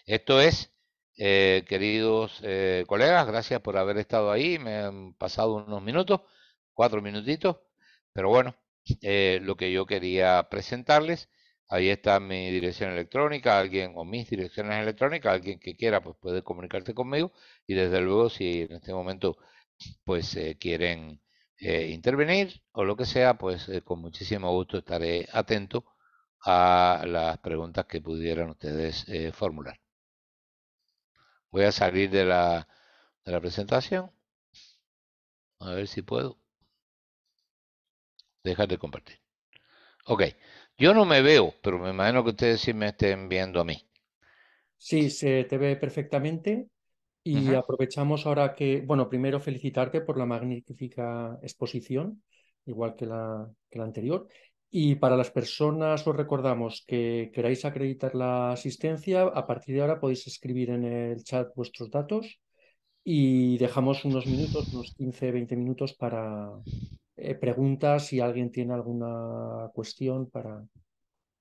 Esto es, eh, queridos eh, colegas, gracias por haber estado ahí. Me han pasado unos minutos, cuatro minutitos, pero bueno, eh, lo que yo quería presentarles. Ahí está mi dirección electrónica, alguien o mis direcciones electrónicas, alguien que quiera pues puede comunicarse conmigo y desde luego si en este momento pues eh, quieren eh, intervenir o lo que sea, pues eh, con muchísimo gusto estaré atento a las preguntas que pudieran ustedes formular. Voy a salir de la, de la presentación. A ver si puedo. Dejar de compartir. Ok. Yo no me veo, pero me imagino que ustedes sí me estén viendo a mí. Sí, se te ve perfectamente y aprovechamos ahora que, bueno, primero felicitarte por la magnífica exposición, igual que la, que la anterior. Y para las personas os recordamos que queráis acreditar la asistencia, a partir de ahora podéis escribir en el chat vuestros datos y dejamos unos minutos, unos 15, 20 minutos para, eh, preguntas, si alguien tiene alguna cuestión para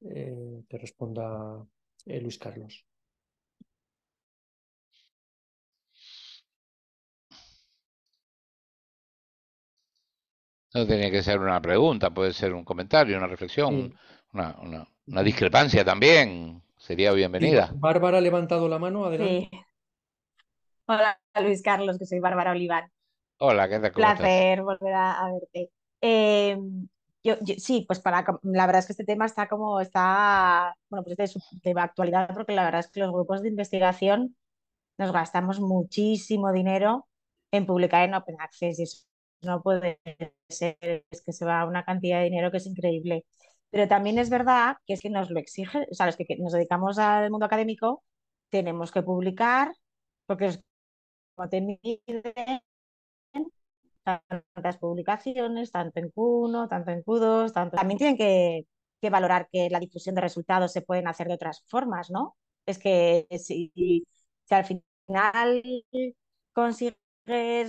eh, que responda eh, Luis Carlos. No tenía que ser una pregunta, puede ser un comentario, una reflexión, una, una, discrepancia también. Sería bienvenida. Bárbara ha levantado la mano, adelante. Hola, Luis Carlos, que soy Bárbara Olivar. Hola, ¿qué tal? ¿Cómo Placer volver a, verte. Em, sí, pues para, la verdad es que este tema está como, está, bueno, pues este es un tema de actualidad porque la verdad es que los grupos de investigación nos gastamos muchísimo dinero en publicar en Open Access y eso no puede ser, es que se va una cantidad de dinero que es increíble. Pero también es verdad que es que nos lo exige, o sea, los que nos dedicamos al mundo académico tenemos que publicar porque es como tantas publicaciones, tanto en Q1, tanto en Q2, tanto... También tienen que, valorar que la difusión de resultados se pueden hacer de otras formas, ¿no? Es que si, al final consigues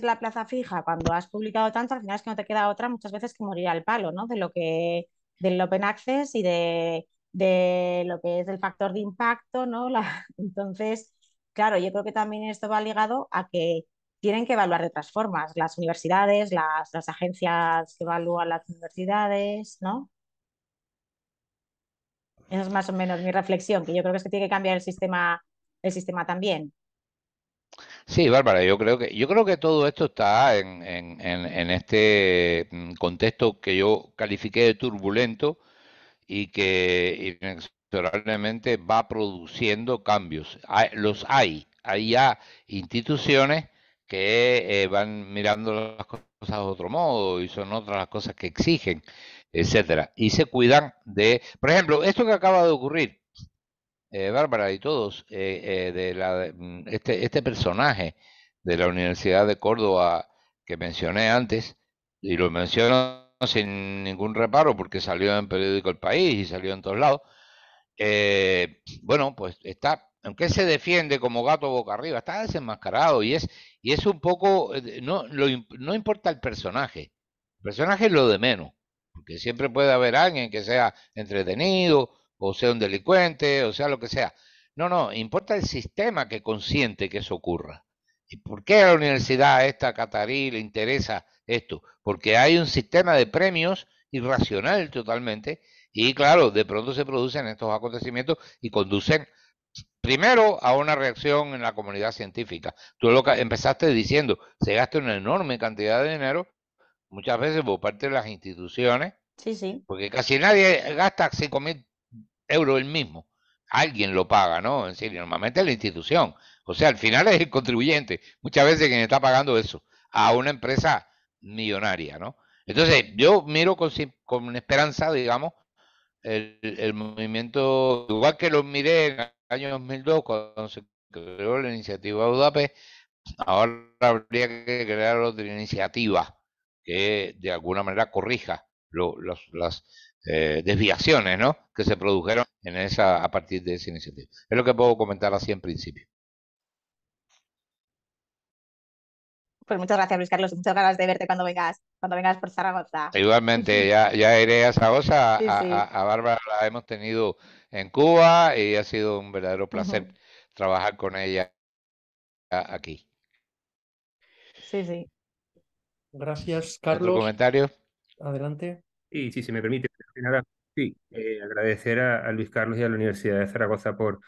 la plaza fija cuando has publicado tanto, al final es que no te queda otra muchas veces que morir al palo, ¿no? De lo que del open access y de, lo que es el factor de impacto, ¿no? Entonces, claro, yo creo que también esto va ligado a que tienen que evaluar de otras formas, las universidades, las, agencias que evalúan las universidades, ¿no? Esa es más o menos mi reflexión, que yo creo que es que tiene que cambiar el sistema, el sistema también. Sí, Bárbara, yo creo que, yo creo que todo esto está en, en, en, en este mm, contexto que yo califiqué de turbulento y que inexorablemente va produciendo cambios. Los hay, hay ya instituciones que eh, van mirando las cosas de otro modo y son otras las cosas que exigen, etcétera, y se cuidan de, por ejemplo, esto que acaba de ocurrir, eh, Bárbara y todos, eh, de mm, este, este personaje de la Universidad de Córdoba que mencioné antes, y lo menciono sin ningún reparo porque salió en periódico El País y salió en todos lados, bueno, pues está aunque se defiende como gato boca arriba, está desenmascarado y es y es un poco, eh, no, no importa el personaje, el personaje es lo de menos, porque siempre puede haber alguien que sea entretenido, o sea un delincuente, o sea lo que sea. No, no, importa el sistema que consiente que eso ocurra. ¿Y por qué a la universidad esta catarí le interesa esto? Porque hay un sistema de premios irracional totalmente y claro, de pronto se producen estos acontecimientos y conducen primero a una reacción en la comunidad científica. Tú lo que empezaste diciendo, se gasta una enorme cantidad de dinero, muchas veces por parte de las instituciones, sí, sí. porque casi nadie gasta 5.000 euros el mismo. Alguien lo paga, ¿no? En normalmente es la institución. O sea, al final es el contribuyente, muchas veces quien está pagando eso, a una empresa millonaria, ¿no? Entonces, yo miro con, con esperanza, digamos, el, el movimiento, igual que lo miré en el año 2002 cuando se creó la iniciativa UDAPE, ahora habría que crear otra iniciativa que de alguna manera corrija los, las eh, desviaciones ¿no? que se produjeron en esa, a partir de esa iniciativa. Es lo que puedo comentar así en principio. Pues muchas gracias, Luis Carlos. Muchas ganas de verte cuando vengas, cuando vengas por Zaragoza. Igualmente, [laughs] ya, ya iré a Zaragoza. a, Bárbara la hemos tenido en Cuba y ha sido un verdadero placer trabajar con ella aquí. Sí, sí. Gracias, Carlos. ¿Otro comentario? Adelante. Y si me permite, sí, eh, agradecer a Luis Carlos y a la Universidad de Zaragoza por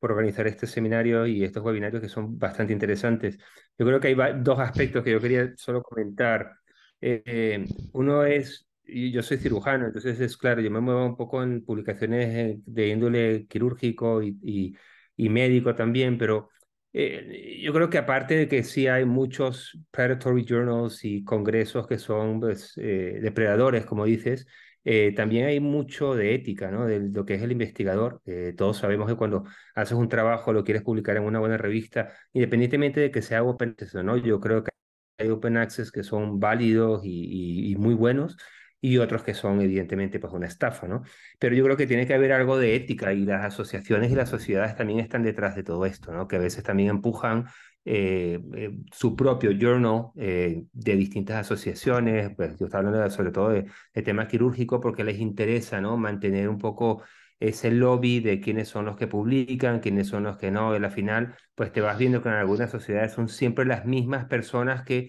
por organizar este seminario y estos webinarios que son bastante interesantes. Yo creo que hay dos aspectos que yo quería solo comentar. Eh, eh, uno es, yo soy cirujano, entonces es claro, yo me muevo un poco en publicaciones eh, de índole quirúrgico y, médico también, pero yo creo que aparte de que sí hay muchos predatory journals y congresos que son pues, depredadores, como dices, eh, también hay mucho de ética, ¿no? De lo que es el investigador. Eh, todos sabemos que cuando haces un trabajo, lo quieres publicar en una buena revista, independientemente de que sea open access o no, yo creo que hay open access que son válidos y, y muy buenos y otros que son evidentemente pues una estafa, ¿no? Pero yo creo que tiene que haber algo de ética y las asociaciones y las sociedades también están detrás de todo esto, ¿no? Que a veces también empujan eh, eh, su propio journal eh, de distintas asociaciones, pues yo estaba hablando sobre todo de, temas tema quirúrgico porque les interesa ¿no? mantener un poco ese lobby de quiénes son los que publican, quiénes son los que no, y al final pues te vas viendo que en algunas sociedades son siempre las mismas personas que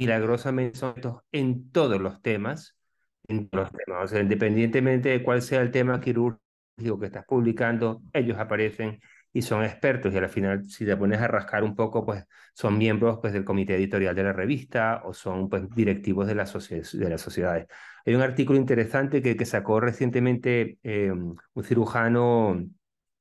milagrosamente son en todos los temas, en todos los temas, independientemente de cuál sea el tema quirúrgico que estás publicando, ellos aparecen y son expertos y al final si te pones a rascar un poco, pues son miembros pues, del comité editorial de la revista o son pues, directivos de, de las sociedades. Hay un artículo interesante que, que sacó recientemente eh, un cirujano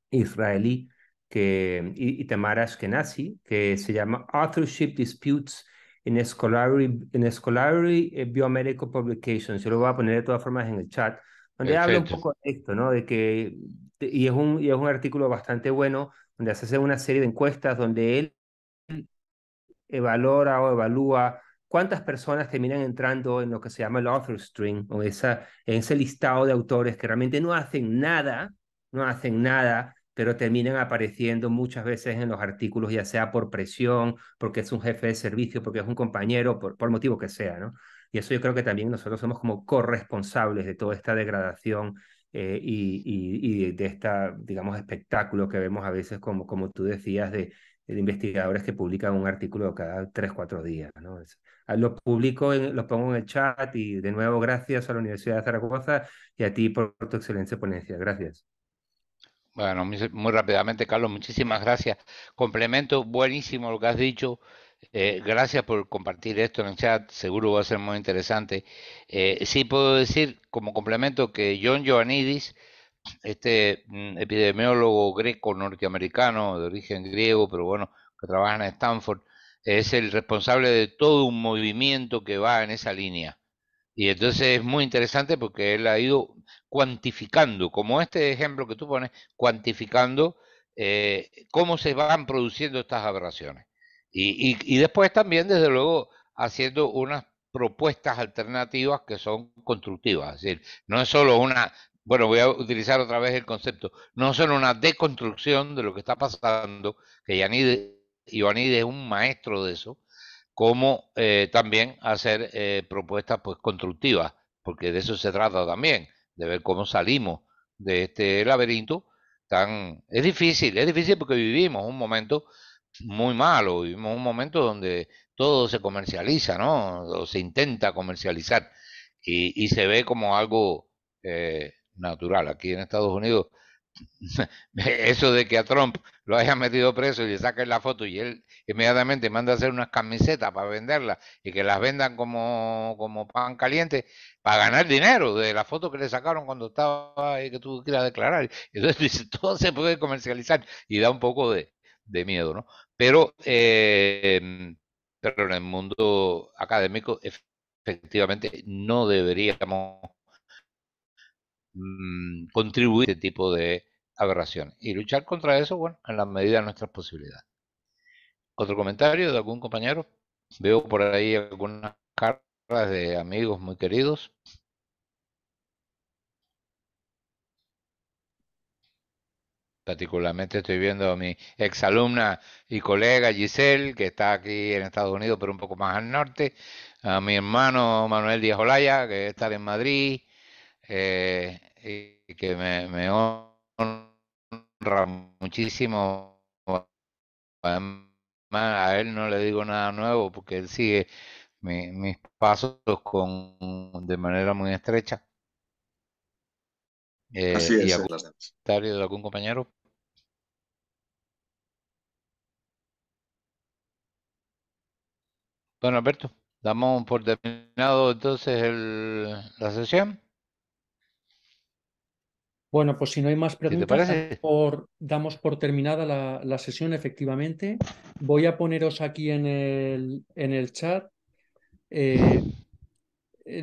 israelí, que, Itamar Ashkenazi, que se llama Authorship Disputes in Scholarly, in Scholarly eh, Biomedical Publications. Yo lo voy a poner de todas formas en el chat, donde habla un poco de esto, ¿no? De que este, y es, un, es un artículo bastante bueno, donde se hace una serie de encuestas donde él evalúa o evalúa cuántas personas terminan entrando en lo que se llama el author string, o esa, ese listado de autores que realmente no hacen nada, no hacen nada, pero terminan apareciendo muchas veces en los artículos, ya sea por presión, porque es un jefe de servicio, porque es un compañero, por, por motivo que sea, ¿no? Y eso yo creo que también nosotros somos como corresponsables de toda esta degradación eh, y, de esta, digamos, espectáculo que vemos a veces, como, como tú decías, de, de investigadores que publican un artículo cada tres, cuatro días. ¿no? Ah, lo publico, los lo pongo en el chat y de nuevo gracias a la Universidad de Zaragoza y a ti por, tu excelente ponencia. Gracias. Bueno, muy rápidamente, Carlos, muchísimas gracias. Complemento buenísimo lo que has dicho. Eh, gracias por compartir esto en el chat, seguro va a ser muy interesante. Eh, sí puedo decir como complemento que John Ioannidis, este mm, epidemiólogo greco-norteamericano de origen griego, pero bueno, que trabaja en Stanford, es el responsable de todo un movimiento que va en esa línea. Y entonces es muy interesante porque él ha ido cuantificando, como este ejemplo que tú pones, cuantificando eh, cómo se van produciendo estas aberraciones. Y, después también, desde luego, haciendo unas propuestas alternativas que son constructivas. Es decir, no es solo una, bueno, voy a utilizar otra vez el concepto, no es solo una deconstrucción de lo que está pasando, que Yanide, es un maestro de eso, como eh, también hacer eh, propuestas pues constructivas, porque de eso se trata también, de ver cómo salimos de este laberinto tan... Es difícil, es difícil porque vivimos un momento muy malo. Vivimos un momento donde todo se comercializa, ¿no? O se intenta comercializar y, se ve como algo eh, natural. Aquí en Estados Unidos, [laughs] eso de que a Trump lo hayan metido preso y le saquen la foto y él inmediatamente manda a hacer unas camisetas para venderlas y que las vendan como, como pan caliente para ganar dinero de la foto que le sacaron cuando estaba y que ir a declarar. [laughs] Entonces todo se puede comercializar y da un poco de, de miedo, ¿no? Pero, em, pero en el mundo académico, efectivamente, no deberíamos mm, contribuir a este tipo de aberraciones. Y luchar contra eso, bueno, en la medida de nuestras posibilidades. ¿Otro comentario de algún compañero? Veo por ahí algunas cartas de amigos muy queridos. Particularmente estoy viendo a mi exalumna y colega Giselle, que está aquí en Estados Unidos, pero un poco más al norte. A mi hermano Manuel Díaz Olaya, que está en Madrid, eh, y que me, honra muchísimo. a él no le digo nada nuevo porque él sigue mis pasos con de manera muy estrecha. Así eh, es, y algún compañero? Bueno Alberto, damos por terminado entonces la sesión. Bueno, pues si no hay más preguntas, damos por, damos, por, terminada la, sesión, efectivamente. Voy a poneros aquí en el, en el chat eh,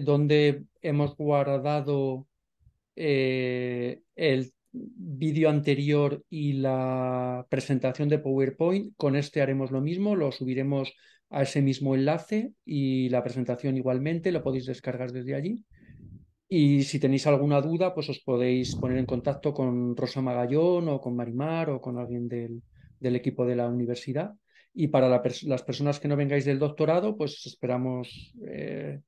donde hemos guardado eh, el vídeo anterior y la presentación de PowerPoint. Con este haremos lo mismo, lo subiremos a ese mismo enlace y la presentación igualmente lo podéis descargar desde allí. Y si tenéis alguna duda, pues os podéis poner en contacto con Rosa Magallón o con Marimar o con alguien del, equipo de la universidad. Y para las personas que no vengáis del doctorado, pues esperamos eh,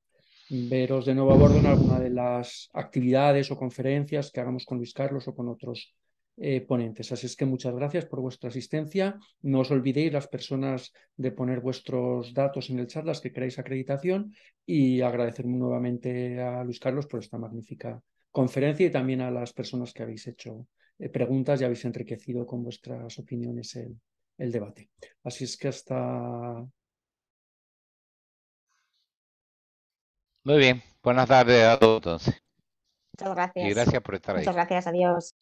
veros de nuevo a bordo en alguna de las actividades o conferencias que hagamos con Luis Carlos o con otros eh, ponentes. Así es que muchas gracias por vuestra asistencia. No os olvidéis las personas de poner vuestros datos en el chat, las que queráis acreditación, y agradecer nuevamente a Luis Carlos por esta magnífica conferencia y también a las personas que habéis hecho eh, preguntas y habéis enriquecido con vuestras opiniones el, debate. Así es que hasta... Muy bien, buenas tardes a todos. Muchas gracias. Y gracias por estar Muchas gracias, adiós.